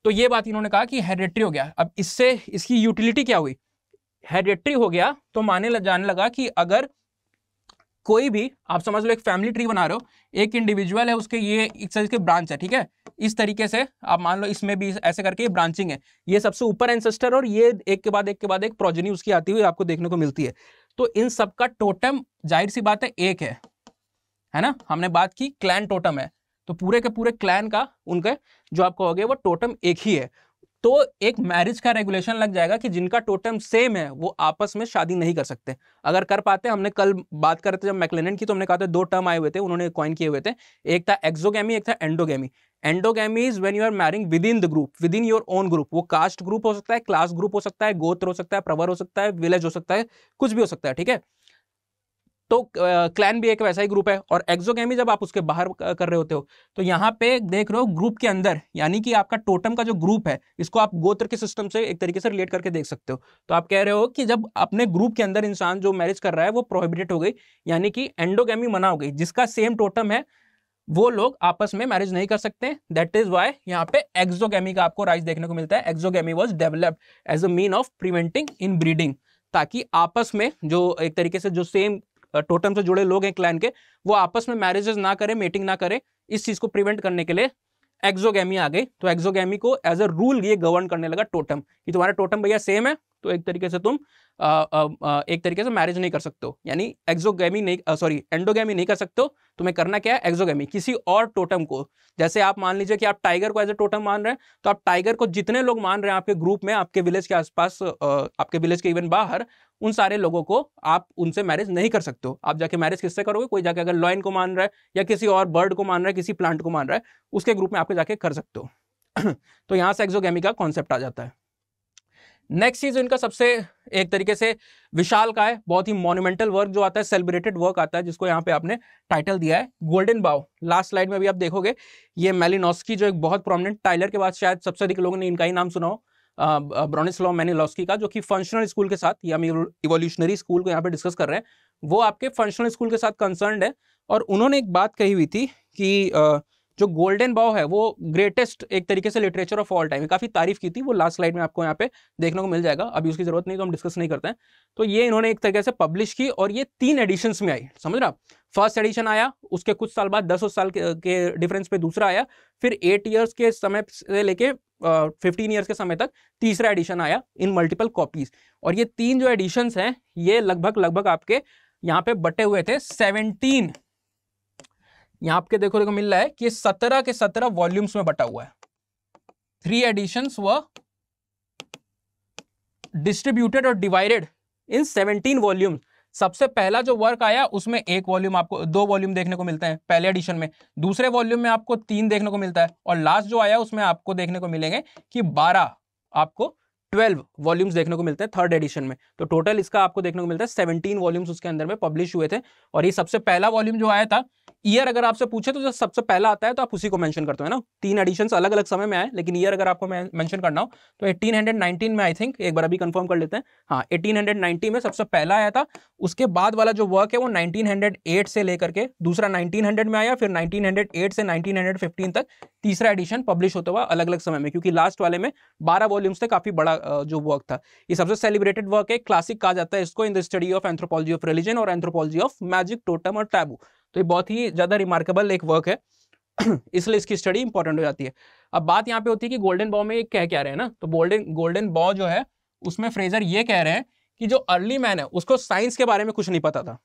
तो ये बात इन्होंने कहा कि हेरेडिटरी हो गया अब इससे इसकी यूटिलिटी क्या हुई हेरेडिटरी हो गया तो माने लग जाने लगा कि अगर कोई भी आप समझ लो एक फैमिली ट्री बना रहे हो एक इंडिविजुअल है उसके ये एक के ब्रांच है ठीक है इस तरीके से आप मान लो इसमें भी ऐसे करके ब्रांचिंग है ये सबसे ऊपर एंसेस्टर और ये एक के बाद एक के बाद एक प्रोजनी उसकी आती हुई आपको देखने को मिलती है तो इन सब का टोटम जाहिर सी बात है एक है है ना हमने बात की क्लैन टोटम है तो पूरे के पूरे क्लैन का उनके जो आप कहोगे वो टोटम एक ही है तो एक मैरिज का रेगुलेशन लग जाएगा कि जिनका टोटम सेम है वो आपस में शादी नहीं कर सकते अगर कर पाते हमने कल बात करते जब मैकलेन की तो हमने कहा था दो टर्म आए हुए थे उन्होंने क्वाइन किए हुए थे एक था एक्जोगेमी एक था endogamy endogamy is when you are marrying within the group within your own group वो कास्ट ग्रुप हो सकता है क्लास ग्रुप हो सकता है गोत्र हो सकता है प्रवर हो सकता है विलेज हो सकता है कुछ भी हो सकता है ठीक है तो क्लैन uh, भी एक वैसा ही ग्रुप है और एक्सोगैमी जब आप उसके बाहर कर रहे होते हो तो यहाँ पे देख रहे हो ग्रुप के अंदर यानी कि आपका टोटम का जो ग्रुप है इसको आप गोत्र के सिस्टम से एक तरीके से रिलेट करके देख सकते हो तो आप कह रहे हो कि जब अपने ग्रुप के अंदर इंसान जो मैरिज कर रहा है वो प्रोहिबिटेड हो गई यानी कि एंडोगैमी मना हो गई जिसका सेम टोटम है वो लोग आपस में मैरिज नहीं कर सकते दैट इज वाई यहाँ पे एक्जोगेमी का आपको राइज देखने को मिलता है exogamy was developed as a mean of preventing inbreeding ताकि आपस में जो एक तरीके से जो सेम टोटम से जुड़े लोग हैं क्लैन के वो आपस में मैरिजेस ना करें मीटिंग ना करें इस चीज़ को प्रिवेंट करने के लिए एक्जोगैमी आ गई तो एक्जोगैमी को एज अ रूल ये गवर्न करने लगा टोटम कि तुम्हारा टोटम भैया सेम है तो एक तरीके से तुम आ, आ, आ, एक तरीके से मैरिज नहीं कर सकते हो यानी एक्जोगैमी नहीं सॉरी एंडोगी नहीं कर सकते हो तुम्हें करना क्या है एक्जोगैमी किसी और टोटम को जैसे आप मान लीजिए कि आप टाइगर को एज ए टोटम मान रहे हैं तो आप टाइगर को जितने लोग मान रहे हैं आपके ग्रुप में आपके विलेज के आसपास आपके विलेज के इवन बाहर उन सारे लोगों को आप उनसे मैरिज नहीं कर सकते हो आप जाके मैरिज किससे करोगे कोई जाके अगर लॉइन को मान रहा है या किसी और बर्ड को मान रहा है किसी प्लांट को मान रहा है उसके ग्रुप में आपके जाके कर सकते हो तो यहाँ से एक्जोगेमी का कॉन्सेप्ट आ जाता है नेक्स्ट चीज इनका सबसे एक तरीके से विशाल का है बहुत ही मोन्यूमेंटल वर्क जो आता है सेलिब्रेटेड वर्क आता है जिसको यहाँ पे आपने टाइटल दिया है गोल्डन बाव लास्ट स्लाइड में भी आप देखोगे ये मेलिनोस्की जो एक बहुत प्रोमिनेंट टाइलर के बाद शायद सबसे अधिक लोगों ने इनका ही नाम सुना हो ब्रोनिस्लॉ मैनिलॉस्की का जो कि फंक्शनल स्कूल के साथ या इवोल्यूशनरी स्कूल को यहाँ पे डिस्कस कर रहे हैं वो आपके फंक्शनल स्कूल के साथ कंसर्न है और उन्होंने एक बात कही हुई थी कि जो गोल्डन बाव है वो ग्रेटेस्ट एक तरीके से लिटरेचर ऑफ ऑल टाइम काफ़ी तारीफ की थी वो लास्ट स्लाइड में आपको यहाँ पे देखने को मिल जाएगा अभी उसकी जरूरत नहीं तो हम डिस्कस नहीं करते हैं तो ये इन्होंने एक तरीके से पब्लिश की और ये तीन एडिशंस में आई समझ रहा फर्स्ट एडिशन आया उसके कुछ साल बाद दस साल के, के डिफरेंस पे दूसरा आया फिर एट ईयर्स के समय से लेके फिफ्टीन ईयर्स के समय तक तीसरा एडिशन आया इन मल्टीपल कॉपीज और ये तीन जो एडिशंस हैं ये लगभग लगभग आपके यहाँ पे बटे हुए थे सेवनटीन यहाँ आपके देखो देखो मिल रहा है कि सत्रह के सत्रह वॉल्यूम्स में बटा हुआ है थ्री एडिशन व डिस्ट्रीब्यूटेड और डिवाइडेड इन सेवनटीन वॉल्यूम्स सबसे पहला जो वर्क आया उसमें एक वॉल्यूम आपको दो वॉल्यूम देखने को मिलते हैं पहले एडिशन में दूसरे वॉल्यूम में आपको तीन देखने को मिलता है और लास्ट जो आया उसमें आपको देखने को मिलेंगे कि बारह आपको ट्वेल्व वॉल्यूम्स देखने को मिलते हैं थर्ड एडिशन में तो टोटल इसका आपको देखने को मिलता है सेवनटीन वॉल्यूम्स उसके अंदर में पब्लिश हुए थे और ये सबसे पहला वॉल्यूम जो आया था ईयर अगर आपसे पूछे तो जो सबसे पहला आता है तो आप उसी को मेंशन करते हो ना तीन एडिशन अलग अलग समय में आए लेकिन ईयर अगर आपको मेंशन करना हो तो 1819 में आई थिंक एक बार अभी कंफर्म कर लेते हैं हाँ 1890 में सबसे पहला आया था उसके बाद वाला जो वर्क है वो 1908 से लेकर के दूसरा 1900 में आया फिर 1908 से 1915 तक तीसरा एडिशन पब्लिश होता हुआ अलग अलग समय में क्योंकि लास्ट वाले में बारह वॉल्यूम्स थे काफ़ी बड़ा जो वर्क था ये सबसे सेलिब्रेटेड वर्क है क्लासिक कहा जाता है इसको in the study of anthropology of religion और एंथ्रोपोलॉजी ऑफ मैजिक टोटम और टैबू तो ये बहुत ही ज़्यादा रिमार्केबल एक वर्क है इसलिए इसकी स्टडी इंपॉर्टेंट हो जाती है अब बात यहाँ पे होती है कि गोल्डन बॉ में ये कह क्या रहे हैं ना तो गोल्डन गोल्डन बॉ जो है उसमें फ्रेजर ये कह रहे हैं कि जो अर्ली मैन है उसको साइंस के बारे में कुछ नहीं पता था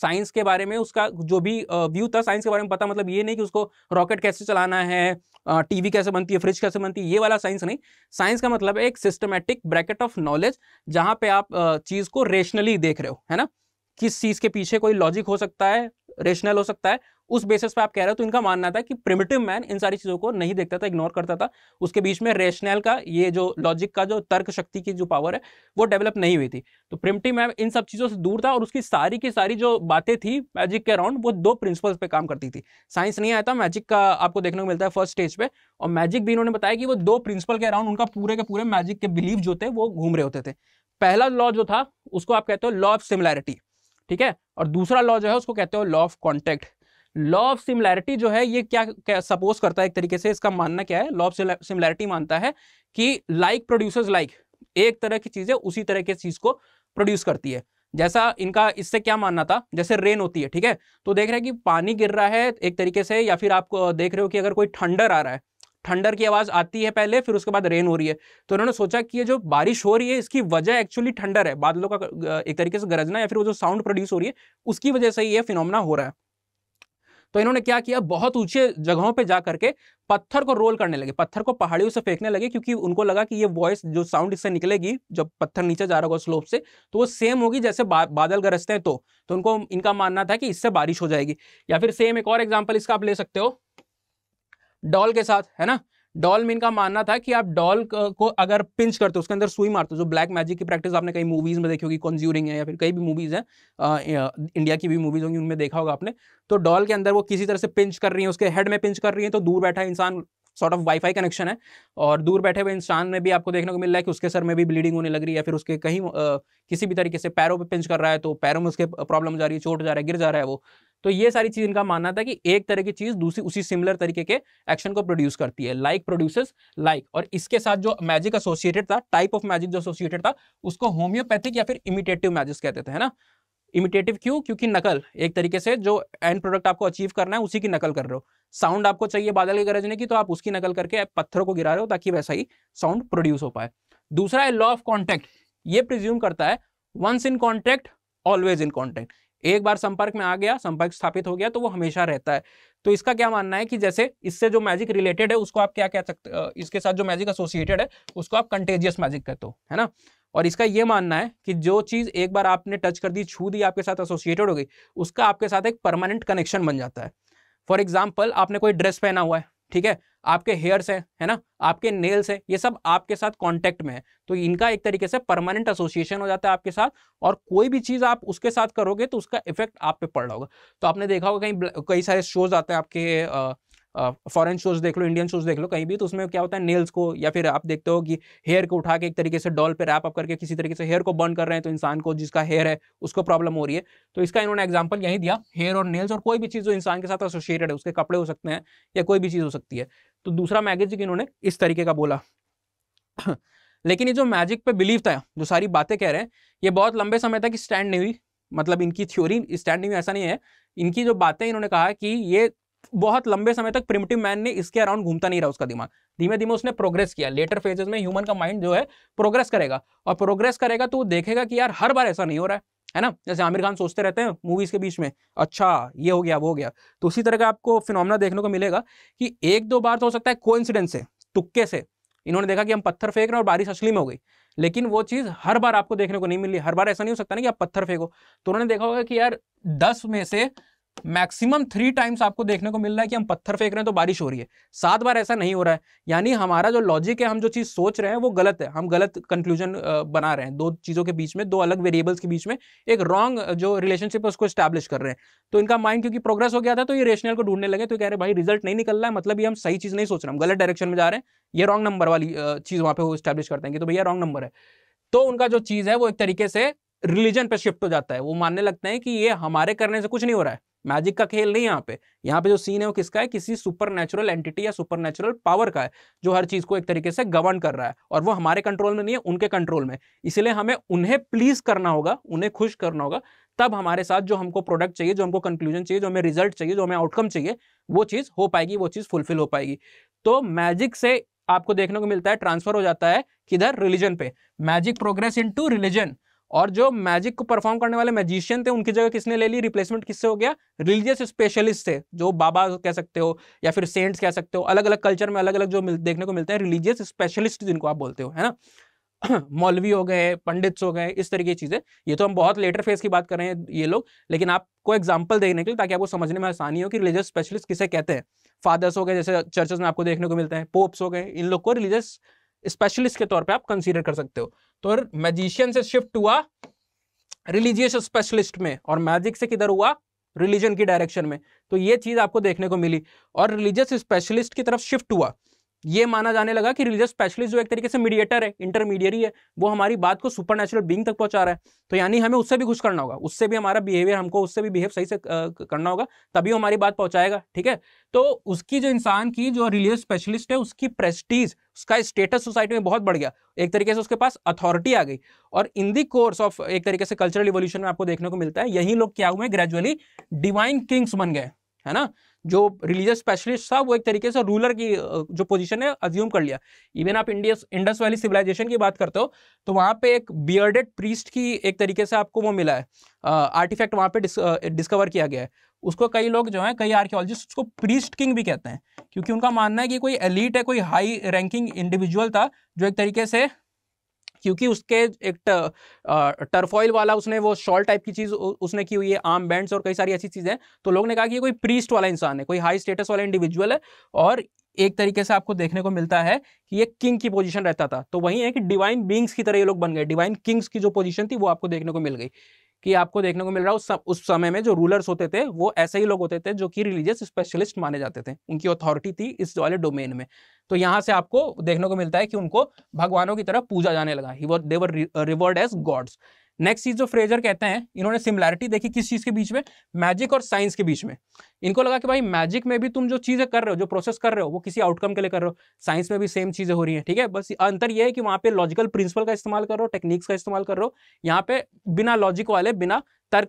साइंस के बारे में उसका जो भी व्यू था साइंस के बारे में पता मतलब ये नहीं कि उसको रॉकेट कैसे चलाना है टीवी कैसे बनती है फ्रिज कैसे बनती है ये वाला साइंस नहीं साइंस का मतलब है एक सिस्टमेटिक ब्रैकेट ऑफ नॉलेज जहाँ पे आप चीज़ को रेशनली देख रहे हो है ना किस चीज़ के पीछे कोई लॉजिक हो सकता है रेशनल हो सकता है उस बेसिस पे आप कह रहे हो तो इनका मानना था कि प्रिमिटिव मैन इन सारी चीज़ों को नहीं देखता था इग्नोर करता था उसके बीच में रेशनल का ये जो लॉजिक का जो तर्क शक्ति की जो पावर है वो डेवलप नहीं हुई थी तो प्रिमिटिव मैन इन सब चीज़ों से दूर था और उसकी सारी की सारी जो बातें थी मैजिक के अराउंड वो दो प्रिंसिपल्स पे काम करती थी साइंस नहीं आया था मैजिक का आपको देखने को मिलता है फर्स्ट स्टेज पे और मैजिक भी इन्होंने बताया कि वो दो प्रिंसिपल के अराउंड उनका पूरे के पूरे मैजिक के बिलीव जो थे वो घूम रहे होते थे पहला लॉ जो था उसको आप कहते हो लॉ ऑफ सिमिलैरिटी ठीक है और दूसरा लॉ जो है उसको कहते हो law of contact law of similarity जो है ये क्या, सपोज करता है एक तरीके से इसका मानना क्या है लॉ ऑफ सिमिलैरिटी मानता है कि लाइक प्रोड्यूसर्स लाइक एक तरह की चीजें उसी तरह की चीज को प्रोड्यूस करती है जैसा इनका इससे क्या मानना था जैसे रेन होती है ठीक है तो देख रहे हैं कि पानी गिर रहा है एक तरीके से या फिर आप देख रहे हो कि अगर कोई ठंडर आ रहा है थंडर की आवाज़ आती है पहले फिर उसके बाद रेन हो रही है तो उन्होंने सोचा कि ये जो बारिश हो रही है इसकी वजह एक्चुअली थंडर है बादलों का एक तरीके से गरजना या फिर वो जो साउंड प्रोड्यूस हो रही है उसकी वजह से ये फिनोमना हो रहा है तो इन्होंने क्या किया बहुत ऊंचे जगहों पे जा करके पत्थर को रोल करने लगे पत्थर को पहाड़ियों से फेंकने लगे क्योंकि उनको लगा कि ये वॉइस जो साउंड इससे निकलेगी जब पत्थर नीचे जा रहा होगा स्लोप से तो वो सेम होगी जैसे बा, बादल गरजते हैं तो, तो उनको इनका मानना था कि इससे बारिश हो जाएगी या फिर सेम एक और एग्जाम्पल इसका आप ले सकते हो डॉल के साथ है ना डॉल में इनका मानना था कि आप डॉल को अगर पिंच करते हो उसके अंदर सुई मारते हो जो ब्लैक मैजिक की प्रैक्टिस आपने कई मूवीज़ में देखी होगी कंज्यूरिंग है या फिर कई भी मूवीज़ हैं इंडिया की भी मूवीज़ होंगी उनमें देखा होगा आपने तो डॉल के अंदर वो किसी तरह से पिंच कर रही है उसके हेड में पिंच कर रही है तो दूर बैठा इंसान सॉर्ट ऑफ वाईफाई कनेक्शन है और दूर बैठे हुए इंसान में भी आपको देखने को मिल रहा है कि उसके सर में भी ब्लीडिंग होने लग रही है फिर उसके कहीं आ, किसी भी तरीके से पैरों पे पिंच कर रहा है तो पैरों में उसके प्रॉब्लम जा रही है चोट जा रहा है गिर जा रहा है वो तो ये सारी चीज़ इनका मानना था कि एक तरह की चीज़ दूसरी उसी सिमिलर तरीके के एक्शन को प्रोड्यूस करती है लाइक प्रोड्यूसेस लाइक और इसके साथ जो मैजिक एसोसिएटेड था टाइप ऑफ मैजिक जो एसोसिएटेड था उसको होम्योपैथिक या फिर इमिटेटिव मैजिक कहते थे है ना इमिटेटिव क्यों क्योंकि नकल एक तरीके से जो एंड प्रोडक्ट आपको अचीव करना है उसी की नकल कर रहे हो साउंड आपको चाहिए बादल के गरजने की तो आप उसकी नकल करके पत्थरों को गिरा रहे हो ताकि वैसा ही साउंड प्रोड्यूस हो पाए दूसरा है लॉ ऑफ कॉन्टैक्ट ये प्रिज्यूम करता है once in contact always in contact एक बार संपर्क में आ गया संपर्क स्थापित हो गया तो वो हमेशा रहता है तो इसका क्या मानना है कि जैसे इससे जो मैजिक रिलेटेड है उसको आप क्या कह सकते इसके साथ जो मैजिक एसोसिएटेड है उसको आप कंटेजियस मैजिक कहते हो है ना और इसका ये मानना है कि जो चीज़ एक बार आपने टच कर दी छू दी आपके साथ एसोसिएटेड हो गई उसका आपके साथ एक परमानेंट कनेक्शन बन जाता है फॉर एग्जाम्पल आपने कोई ड्रेस पहना हुआ है ठीक है आपके हेयर्स हैं है ना आपके नेल्स हैं ये सब आपके साथ कांटेक्ट में है तो इनका एक तरीके से परमानेंट एसोसिएशन हो जाता है आपके साथ और कोई भी चीज़ आप उसके साथ करोगे तो उसका इफेक्ट आप पे पड़ रहा होगा तो आपने देखा होगा कहीं कई सारे शोज आते हैं आपके आ, फॉरेन शोज देख लो इंडियन शोज देख लो कहीं भी तो उसमें क्या होता है नेल्स को या फिर आप देखते हो कि हेयर को उठा के एक तरीके से डॉल पे रैप अप करके किसी तरीके से हेयर को बर्न कर रहे हैं तो इंसान को जिसका हेयर है उसको प्रॉब्लम हो रही है तो इसका इन्होंने एग्जाम्पल यही दिया हेयर और नेल्स और कोई भी चीज़ जो इंसान के साथ एसोसिएटेड है उसके कपड़े हो सकते हैं या कोई भी चीज़ हो सकती है तो दूसरा मैगेज इन्होंने इस तरीके का बोला लेकिन ये जो मैजिक पे बिलीव था जो सारी बातें कह रहे हैं ये बहुत लंबे समय तक स्टैंड नहीं हुई मतलब इनकी थ्योरी स्टैंड नहीं हुई ऐसा नहीं है इनकी जो बातें इन्होंने कहा कि ये बहुत लंबे समय तक प्रिमिटिव मैन ने इसके अराउंड घूमता नहीं रहा उसका दिमाग धीमे धीमे उसने प्रोग्रेस किया लेटर फेजेस में ह्यूमन का माइंड जो है प्रोग्रेस करेगा और प्रोग्रेस करेगा तो वो देखेगा कि यार हर बार ऐसा नहीं हो रहा है है ना जैसे आमिर खान सोचते रहते हैं मूवीज के बीच में अच्छा ये हो गया वो हो गया तो उसी तरह का आपको फिनोमना देखने को मिलेगा कि एक दो बार तो हो सकता है को से तुक्के से इन्होंने देखा कि हम पत्थर फेंक रहे हैं और बारिश असली में हो गई लेकिन वो चीज़ हर बार आपको देखने को नहीं मिली हर बार ऐसा नहीं हो सकता ना कि आप पत्थर फेंको तो उन्होंने देखा होगा कि यार दस में से मैक्सिमम थ्री टाइम्स आपको देखने को मिल रहा है कि हम पत्थर फेंक रहे हैं तो बारिश हो रही है सात बार ऐसा नहीं हो रहा है यानी हमारा जो लॉजिक है हम जो चीज़ सोच रहे हैं वो गलत है हम गलत कंक्लूजन बना रहे हैं दो चीज़ों के बीच में दो अलग वेरिएबल्स के बीच में एक रॉन्ग जो रिलेशनशिप है उसको स्टैब्लिश कर रहे हैं तो इनका माइंड क्योंकि प्रोग्रेस हो गया था तो ये रेशनल को ढूंढने लगे तो कह रहे भाई रिजल्ट नहीं निकल रहा है मतलब ये हम सही चीज़ नहीं सोच रहे हम गलत डायरेक्शन में जा रहे हैं ये रॉन्ग नंबर वाली चीज़ वहाँ पे वो स्टैब्लिश करते हैं कि तो भैया रॉन्ग नंबर है तो उनका जो चीज़ है वो एक तरीके से रिलीजन पर शिफ्ट हो जाता है वो मानने लगते हैं कि ये हमारे करने से कुछ नहीं हो रहा है मैजिक का खेल नहीं यहाँ पे यहाँ पे जो सीन है वो किसका है किसी सुपर एंटिटी या सुपर पावर का है जो हर चीज़ को एक तरीके से गवर्न कर रहा है और वो हमारे कंट्रोल में नहीं है उनके कंट्रोल में इसलिए हमें उन्हें प्लीज करना होगा उन्हें खुश करना होगा तब हमारे साथ जो हमको प्रोडक्ट चाहिए जो हमको कंक्लूजन चाहिए जो हमें रिजल्ट चाहिए जो हमें आउटकम चाहिए वो चीज़ हो पाएगी वो चीज़ फुलफिल हो पाएगी तो मैजिक से आपको देखने को मिलता है ट्रांसफर हो जाता है किधर रिलीजन पे magic progress into religion और जो मैजिक को परफॉर्म करने वाले मैजिशियन थे उनकी जगह किसने ले ली रिप्लेसमेंट किससे हो गया रिलीजियस स्पेशलिस्ट थे जो बाबा कह सकते हो या फिर सेंट्स कह सकते हो अलग अलग कल्चर में अलग अलग जो देखने को मिलते हैं रिलीजियस स्पेशलिस्ट जिनको आप बोलते हो है ना मौलवी हो गए पंडित्स हो गए इस तरीके की चीज़ें ये तो हम बहुत लेटर फेज की बात कर रहे हैं ये लोग लेकिन आपको एग्जाम्पल देखने के लिए ताकि आपको समझने में आसानी हो कि रिलीजियस स्पेशलिस्ट किसे कहते हैं फादर्स हो गए जैसे चर्चेस में आपको देखने को मिलते हैं पोप्स हो गए इन लोग को रिलीजियस स्पेशलिस्ट के तौर पर आप कंसिडर कर सकते हो तो मैजिशियन से शिफ्ट हुआ रिलीजियस स्पेशलिस्ट में और मैजिक से किधर हुआ रिलीजन की डायरेक्शन में तो ये चीज़ आपको देखने को मिली और रिलीजियस स्पेशलिस्ट की तरफ शिफ्ट हुआ ये माना जाने लगा कि रिलीजियस स्पेशलिस्ट जो एक तरीके से मीडिएटर है इंटरमीडियरी है वो हमारी बात को सुपर नेचुरल बींग तक पहुंचा रहा है तो यानी हमें उससे भी खुश करना होगा उससे भी हमारा बिहेवियर हमको उससे भी बिहेव सही से करना होगा तभी हमारी बात पहुंचाएगा ठीक है तो उसकी जो इंसान की जो रिलीजियस स्पेशलिस्ट है उसकी प्रेस्टीज उसका स्टेटस सोसाइटी में बहुत बढ़ गया एक तरीके से उसके पास अथॉरिटी आ गई और इन दी कोर्स ऑफ एक तरीके से कल्चरल रिवोल्यूशन में आपको देखने को मिलता है यही लोग क्या हुए ग्रेजुअली डिवाइन किंग्स बन गए है ना जो रिलीजियस स्पेशलिस्ट था वो एक तरीके से रूलर की जो पोजीशन है अज्यूम कर लिया इवन आप इंडिया इंडस वैली सिविलाइजेशन की बात करते हो तो वहाँ पे एक बियर्डेड प्रीस्ट की एक तरीके से आपको वो मिला है आर्टिफैक्ट वहाँ पे डिस्कवर किया गया है उसको कई लोग जो हैं कई आर्कियोलॉजिस्ट उसको प्रीस्ट किंग भी कहते हैं क्योंकि उनका मानना है कि कोई एलिट है कोई हाई रैंकिंग इंडिविजुअल था जो एक तरीके से क्योंकि उसके एक टर्फॉइल वाला उसने वो शॉल टाइप की चीज़ उसने की हुई है आर्म बैंड्स और कई सारी ऐसी चीज़ें तो लोग ने कहा कि ये कोई प्रीस्ट वाला इंसान है कोई हाई स्टेटस वाला इंडिविजुअल है और एक तरीके से आपको देखने को मिलता है कि ये किंग की पोजीशन रहता था तो वही है कि डिवाइन बींग्स की तरह ये लोग बन गए डिवाइन किंग्स की जो पोजीशन थी वो आपको देखने को मिल गई कि आपको देखने को मिल रहा है उस, उस समय में जो रूलर्स होते थे वो ऐसे ही लोग होते थे जो कि रिलीजियस स्पेशलिस्ट माने जाते थे उनकी अथॉरिटी थी इस वाले डोमेन में तो यहाँ से आपको देखने को मिलता है कि उनको भगवानों की तरफ पूजा जाने लगा ही they were revered as gods next चीज जो फ्रेजर कहते हैं इन्होंने सिमिलैरिटी देखी किस चीज के बीच में मैजिक और साइंस के बीच में इनको लगा कि भाई मैजिक में भी तुम जो चीजें कर रहे हो जो प्रोसेस कर रहे हो वो किसी आउटकम के लिए कर रहे हो साइंस में भी सेम चीजें हो रही है ठीक है बस अंतर यह है कि वहां पे लॉजिकल प्रिंसिपल का इस्तेमाल कर रहे हो टेक्निक्स का इस्तेमाल कर रहे हो यहाँ पे बिना लॉजिक वाले बिना तर्क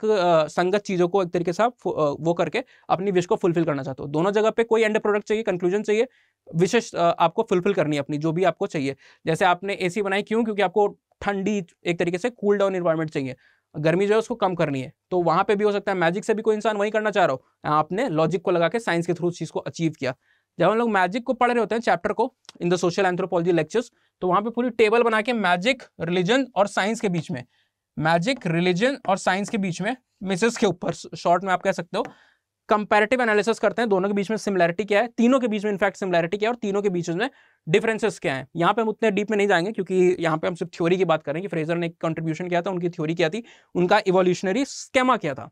संगत चीज़ों को एक तरीके से आप वो करके अपनी विश को फुलफिल करना चाहते हो दोनों जगह पे कोई एंड प्रोडक्ट चाहिए कंक्लूजन चाहिए विशेष आपको फुलफिल करनी है अपनी जो भी आपको चाहिए जैसे आपने एसी बनाई क्यों क्योंकि आपको ठंडी एक तरीके से कूल डाउन इन्वायरमेंट चाहिए गर्मी जो है उसको कम करनी है तो वहां पे भी हो सकता है मैजिक से भी कोई इंसान वही करना चाह रहा हो आपने लॉजिक को लगा के साइंस के थ्रू चीज़ को अचीव किया जब हम लोग मैजिक को पढ़ रहे होते हैं चैप्टर को in the social anthropology lectures तो वहां पे पूरी टेबल बना के मैजिक रिलीजन और साइंस के बीच में मैजिक रिलीजन और साइंस के बीच में मिसेस के ऊपर शॉर्ट में आप कह सकते हो कंपेरेटिव एनालिसिस करते हैं दोनों के बीच में सिमिलैरिटी क्या है तीनों के बीच में इनफैक्ट सिमिलैरिटी क्या है और तीनों के बीच में डिफरेंसेस क्या है यहाँ पे हम उतने डीप में नहीं जाएंगे क्योंकि यहाँ पे हम सिर्फ थ्योरी की बात करें कि फ्रेजर ने कंट्रीब्यूशन किया था उनकी थ्योरी क्या थी उनका इवोल्यूशनरी स्केमा क्या था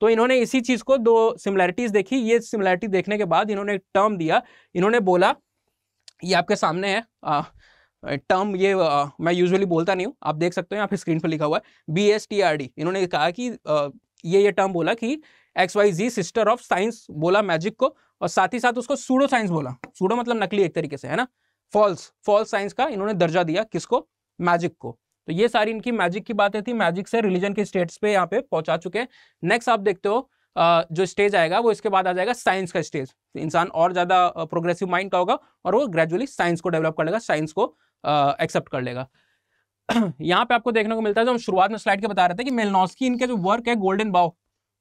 तो इन्होंने इसी चीज को दो सिमिलैरिटीज देखी ये सिमिलैरिटी देखने के बाद इन्होंने एक टर्म दिया इन्होंने बोला ये आपके सामने है आ, टर्म ये आ, मैं यूजुअली बोलता नहीं हूँ आप देख सकते हो यहाँ पे स्क्रीन पर लिखा हुआ है B S T R D इन्होंने कहा कि आ, ये ये टर्म बोला कि X Y G sister of science बोला मैजिक को और साथ ही साथ उसको सूडो साइंस बोला सूडो मतलब नकली एक तरीके से है ना फॉल्स फॉल्स साइंस का इन्होंने दर्जा दिया किसको मैजिक को तो ये सारी इनकी मैजिक की बातें थी मैजिक से रिलीजन के स्टेट्स पे यहाँ पे पहुंचा चुके हैं नेक्स्ट आप देखते हो जो स्टेज आएगा वो इसके बाद आ जाएगा साइंस का स्टेज तो इंसान और ज़्यादा प्रोग्रेसिव माइंड का होगा और वो ग्रेजुअली साइंस को डेवलप कर लेगा साइंस को एक्सेप्ट कर लेगा यहाँ पे आपको देखने को मिलता है जो हम शुरुआत में स्लाइड के बता रहे थे कि मेलनॉस्की इनके जो वर्क है गोल्डन बाव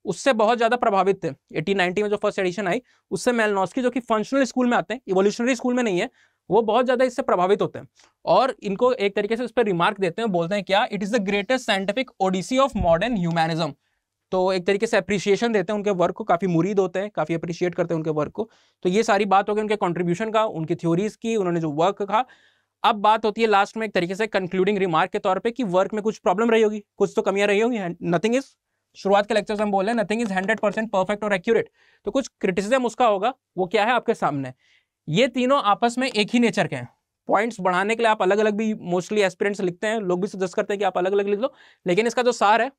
उससे बहुत ज़्यादा प्रभावित थे एटीन नाइनटी में जो फर्स्ट एडिशन आई उससे मेलनॉस्की जो कि फंक्शनल स्कूल में आते हैं इवोल्यूशनरी स्कूल में नहीं है वो बहुत ज़्यादा इससे प्रभावित होते हैं और इनको एक तरीके से उस पर रिमार्क देते हैं बोलते हैं क्या it is the greatest scientific odyssey of modern humanism तो एक तरीके से अप्रिशिएशन देते हैं उनके वर्क को काफ़ी मुरीद होते हैं काफ़ी अप्रिशिएट करते हैं उनके वर्क को तो ये सारी बात हो गई उनके कॉन्ट्रीब्यूशन का उनकी थ्योरीज की उन्होंने जो वर्क कहा अब बात होती है लास्ट में एक तरीके से कंक्लूडिंग रिमार्क के तौर पे कि वर्क में कुछ प्रॉब्लम रही होगी कुछ तो कमियां रही होंगी नथिंग इज शुरुआत के से हम बोल रहे हैं nothing is hundred percent perfect और एक्यूरेट तो कुछ क्रिटिसिज्म उसका होगा वो क्या है आपके सामने ये तीनों आपस में एक ही नेचर के हैं पॉइंट्स बढ़ाने के लिए आप अलग अलग भी मोस्टली एस्पिरेंट्स लिखते हैं लोग भी सजेस्ट करते हैं कि आप अलग अलग लिख लो लेकिन इसका जो सार है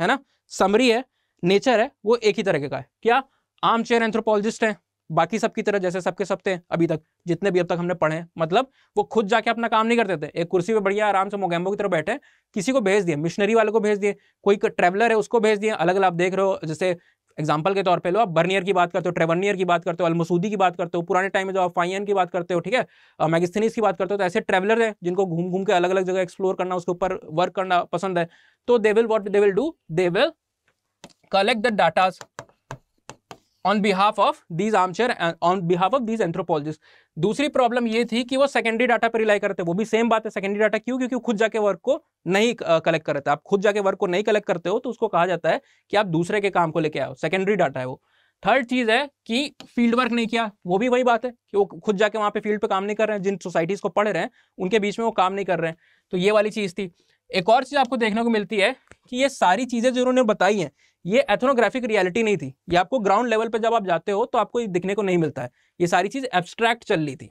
है ना समरी है नेचर है वो एक ही तरह का है क्या आम चेयर एंथ्रोपोलॉजिस्ट हैं बाकी सबकी तरह जैसे सबके सब थे अभी तक जितने भी अब तक हमने पढ़े मतलब वो खुद जाके अपना काम नहीं करते थे एक कुर्सी पे बढ़िया आराम से मोगैम्बो की तरह बैठे किसी को भेज दिए मिशनरी वाले को भेज दिए कोई ट्रैवलर है उसको भेज दिए अलग अलग आप देख रहे हो जैसे एग्जाम्पल के तौर पे लो आप बर्नियर की बात करते हो ट्रेवर्नियर की बात करते हो अलमसूदी की बात करते हो पुराने टाइम में जो आप फाइन की बात करते हो ठीक है मैगस्थनीस की बात करते हो तो ऐसे ट्रेवलर हैं जिनको घूम घूम के अलग अलग जगह एक्सप्लोर करना उसके ऊपर वर्क करना पसंद है तो they will what they will do they will collect the datas on behalf of these armchair on behalf of these anthropologist दूसरी प्रॉब्लम ये थी कि वो सेकेंडरी डाटा पर रिलाई करते वो भी सेम बात है सेकेंडरी डाटा क्यों क्योंकि खुद जाके वर्क को नहीं कलेक्ट करते आप खुद जाके वर्क को नहीं कलेक्ट करते हो तो उसको कहा जाता है कि आप दूसरे के काम को लेके आओ सेकेंडरी डाटा है वो थर्ड चीज़ है कि फील्ड वर्क नहीं किया वो भी वही बात है कि वो खुद जाके वहाँ पे फील्ड पे काम नहीं कर रहे हैं जिन सोसाइटीज़ को पढ़ रहे हैं उनके बीच में वो काम नहीं कर रहे हैं तो ये वाली चीज़ थी एक और चीज़ आपको देखने को मिलती है कि ये सारी चीज़ें जो उन्होंने बताई हैं ये एथनोग्राफिक रियलिटी नहीं थी ये आपको ग्राउंड लेवल पर जब आप जाते हो तो आपको ये दिखने को नहीं मिलता है ये सारी चीज़ एब्स्ट्रैक्ट चल रही थी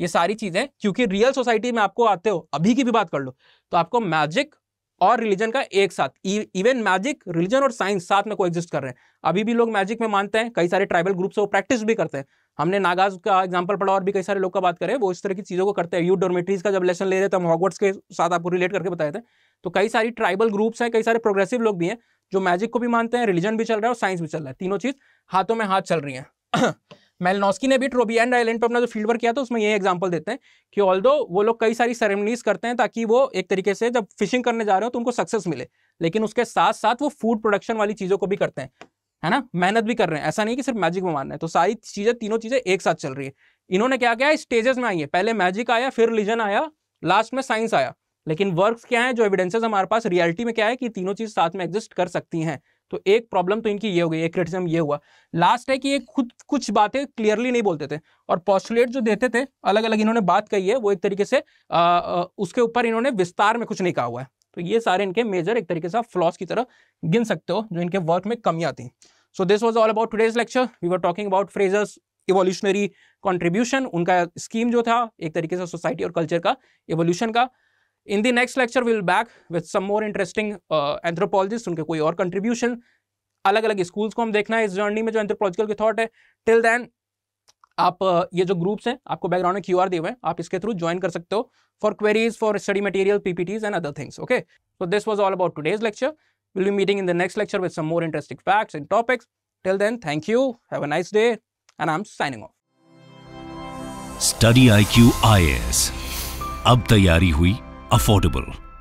ये सारी चीज़ें क्योंकि रियल सोसाइटी में आपको आते हो अभी की भी बात कर लो तो आपको मैजिक और रिलीजन का एक साथ इवन मैजिक रिलीजन और साइंस साथ में को कर रहे हैं अभी भी लोग मैजिक में मानते हैं कई सारे ट्राइबल ग्रुप्स वो प्रैक्टिस भी करते हैं हमने नागाज का एग्जांपल पढ़ा और भी कई सारे लोग का बात करें वो इस तरह की चीज़ों को करते हैं यू डोमेट्रीज का जब लेसन ले रहे थे हम हॉगवर्ट्स के साथ आपको रिलेट करके बताए थे तो कई सारी ट्राइबल ग्रुप्स हैं कई सारे प्रोग्रेसिव लोग भी हैं जो मैजिक को भी मानते हैं रिलीजन भी चल रहा है और साइंस भी चल रहा है तीनों चीज़ हाथों में हाथ चल रही है मेलनॉस्की ने भी ट्रोबी एंड आइलैंड पर अपना जो फील्ड वर्क किया था उसमें ये एग्जाम्पल देते हैं कि ऑल वो लोग कई सारी सेरेमनीज करते हैं ताकि वो एक तरीके से जब फिशिंग करने जा रहे हो तो उनको सक्सेस मिले लेकिन उसके साथ साथ वो फूड प्रोडक्शन वाली चीज़ों को भी करते हैं है ना मेहनत भी कर रहे हैं ऐसा नहीं कि सिर्फ मैजिक में मानना है तो सारी चीज़ें तीनों चीज़ें एक साथ चल रही है इन्होंने क्या किया स्टेजेस में आई है पहले मैजिक आया फिर रिलीजन आया लास्ट में साइंस आया लेकिन वर्क्स क्या है जो एविडेंसेस हमारे पास रियलिटी में क्या है कि तीनों चीज़ साथ में एग्जिस्ट कर सकती हैं तो एक प्रॉब्लम तो इनकी ये हो गई एक क्रिटिसिज्म ये हुआ लास्ट है कि ये खुद कुछ बातें क्लियरली नहीं बोलते थे और पॉस्टुलेट जो देते थे अलग अलग इन्होंने बात कही है वो एक तरीके से आ, उसके ऊपर इन्होंने विस्तार में कुछ नहीं कहा हुआ है तो ये सारे इनके मेजर एक तरीके से आप फ्लॉस की तरह गिन सकते हो जो इनके वर्क में कमियाँ थी so this was all about today's lecture we were talking about Frazer's evolutionary contribution उनका स्कीम जो था एक तरीके से सोसाइटी और कल्चर का इवोल्यूशन का in the next lecture will back with some more interesting anthropologist उनके कोई और कंट्रीब्यूशन अलग अलग स्कूल्स को हम देखना है इस जर्नी में जो एंथ्रोपोलॉजिकल के थॉट है टिल देन आप uh, ये जो ग्रुप्स हैं आपको बैकग्राउंड में क्यू आर दिए हुए हैं आप इसके थ्रू ज्वाइन कर सकते हो for queries for study material PPTs and other things okay so this was all about today's lecture will be meeting in the next lecture with some more interesting facts and topics till then thank you have a nice day and I am signing off study I Q I S अब तैयारी हुई affordable.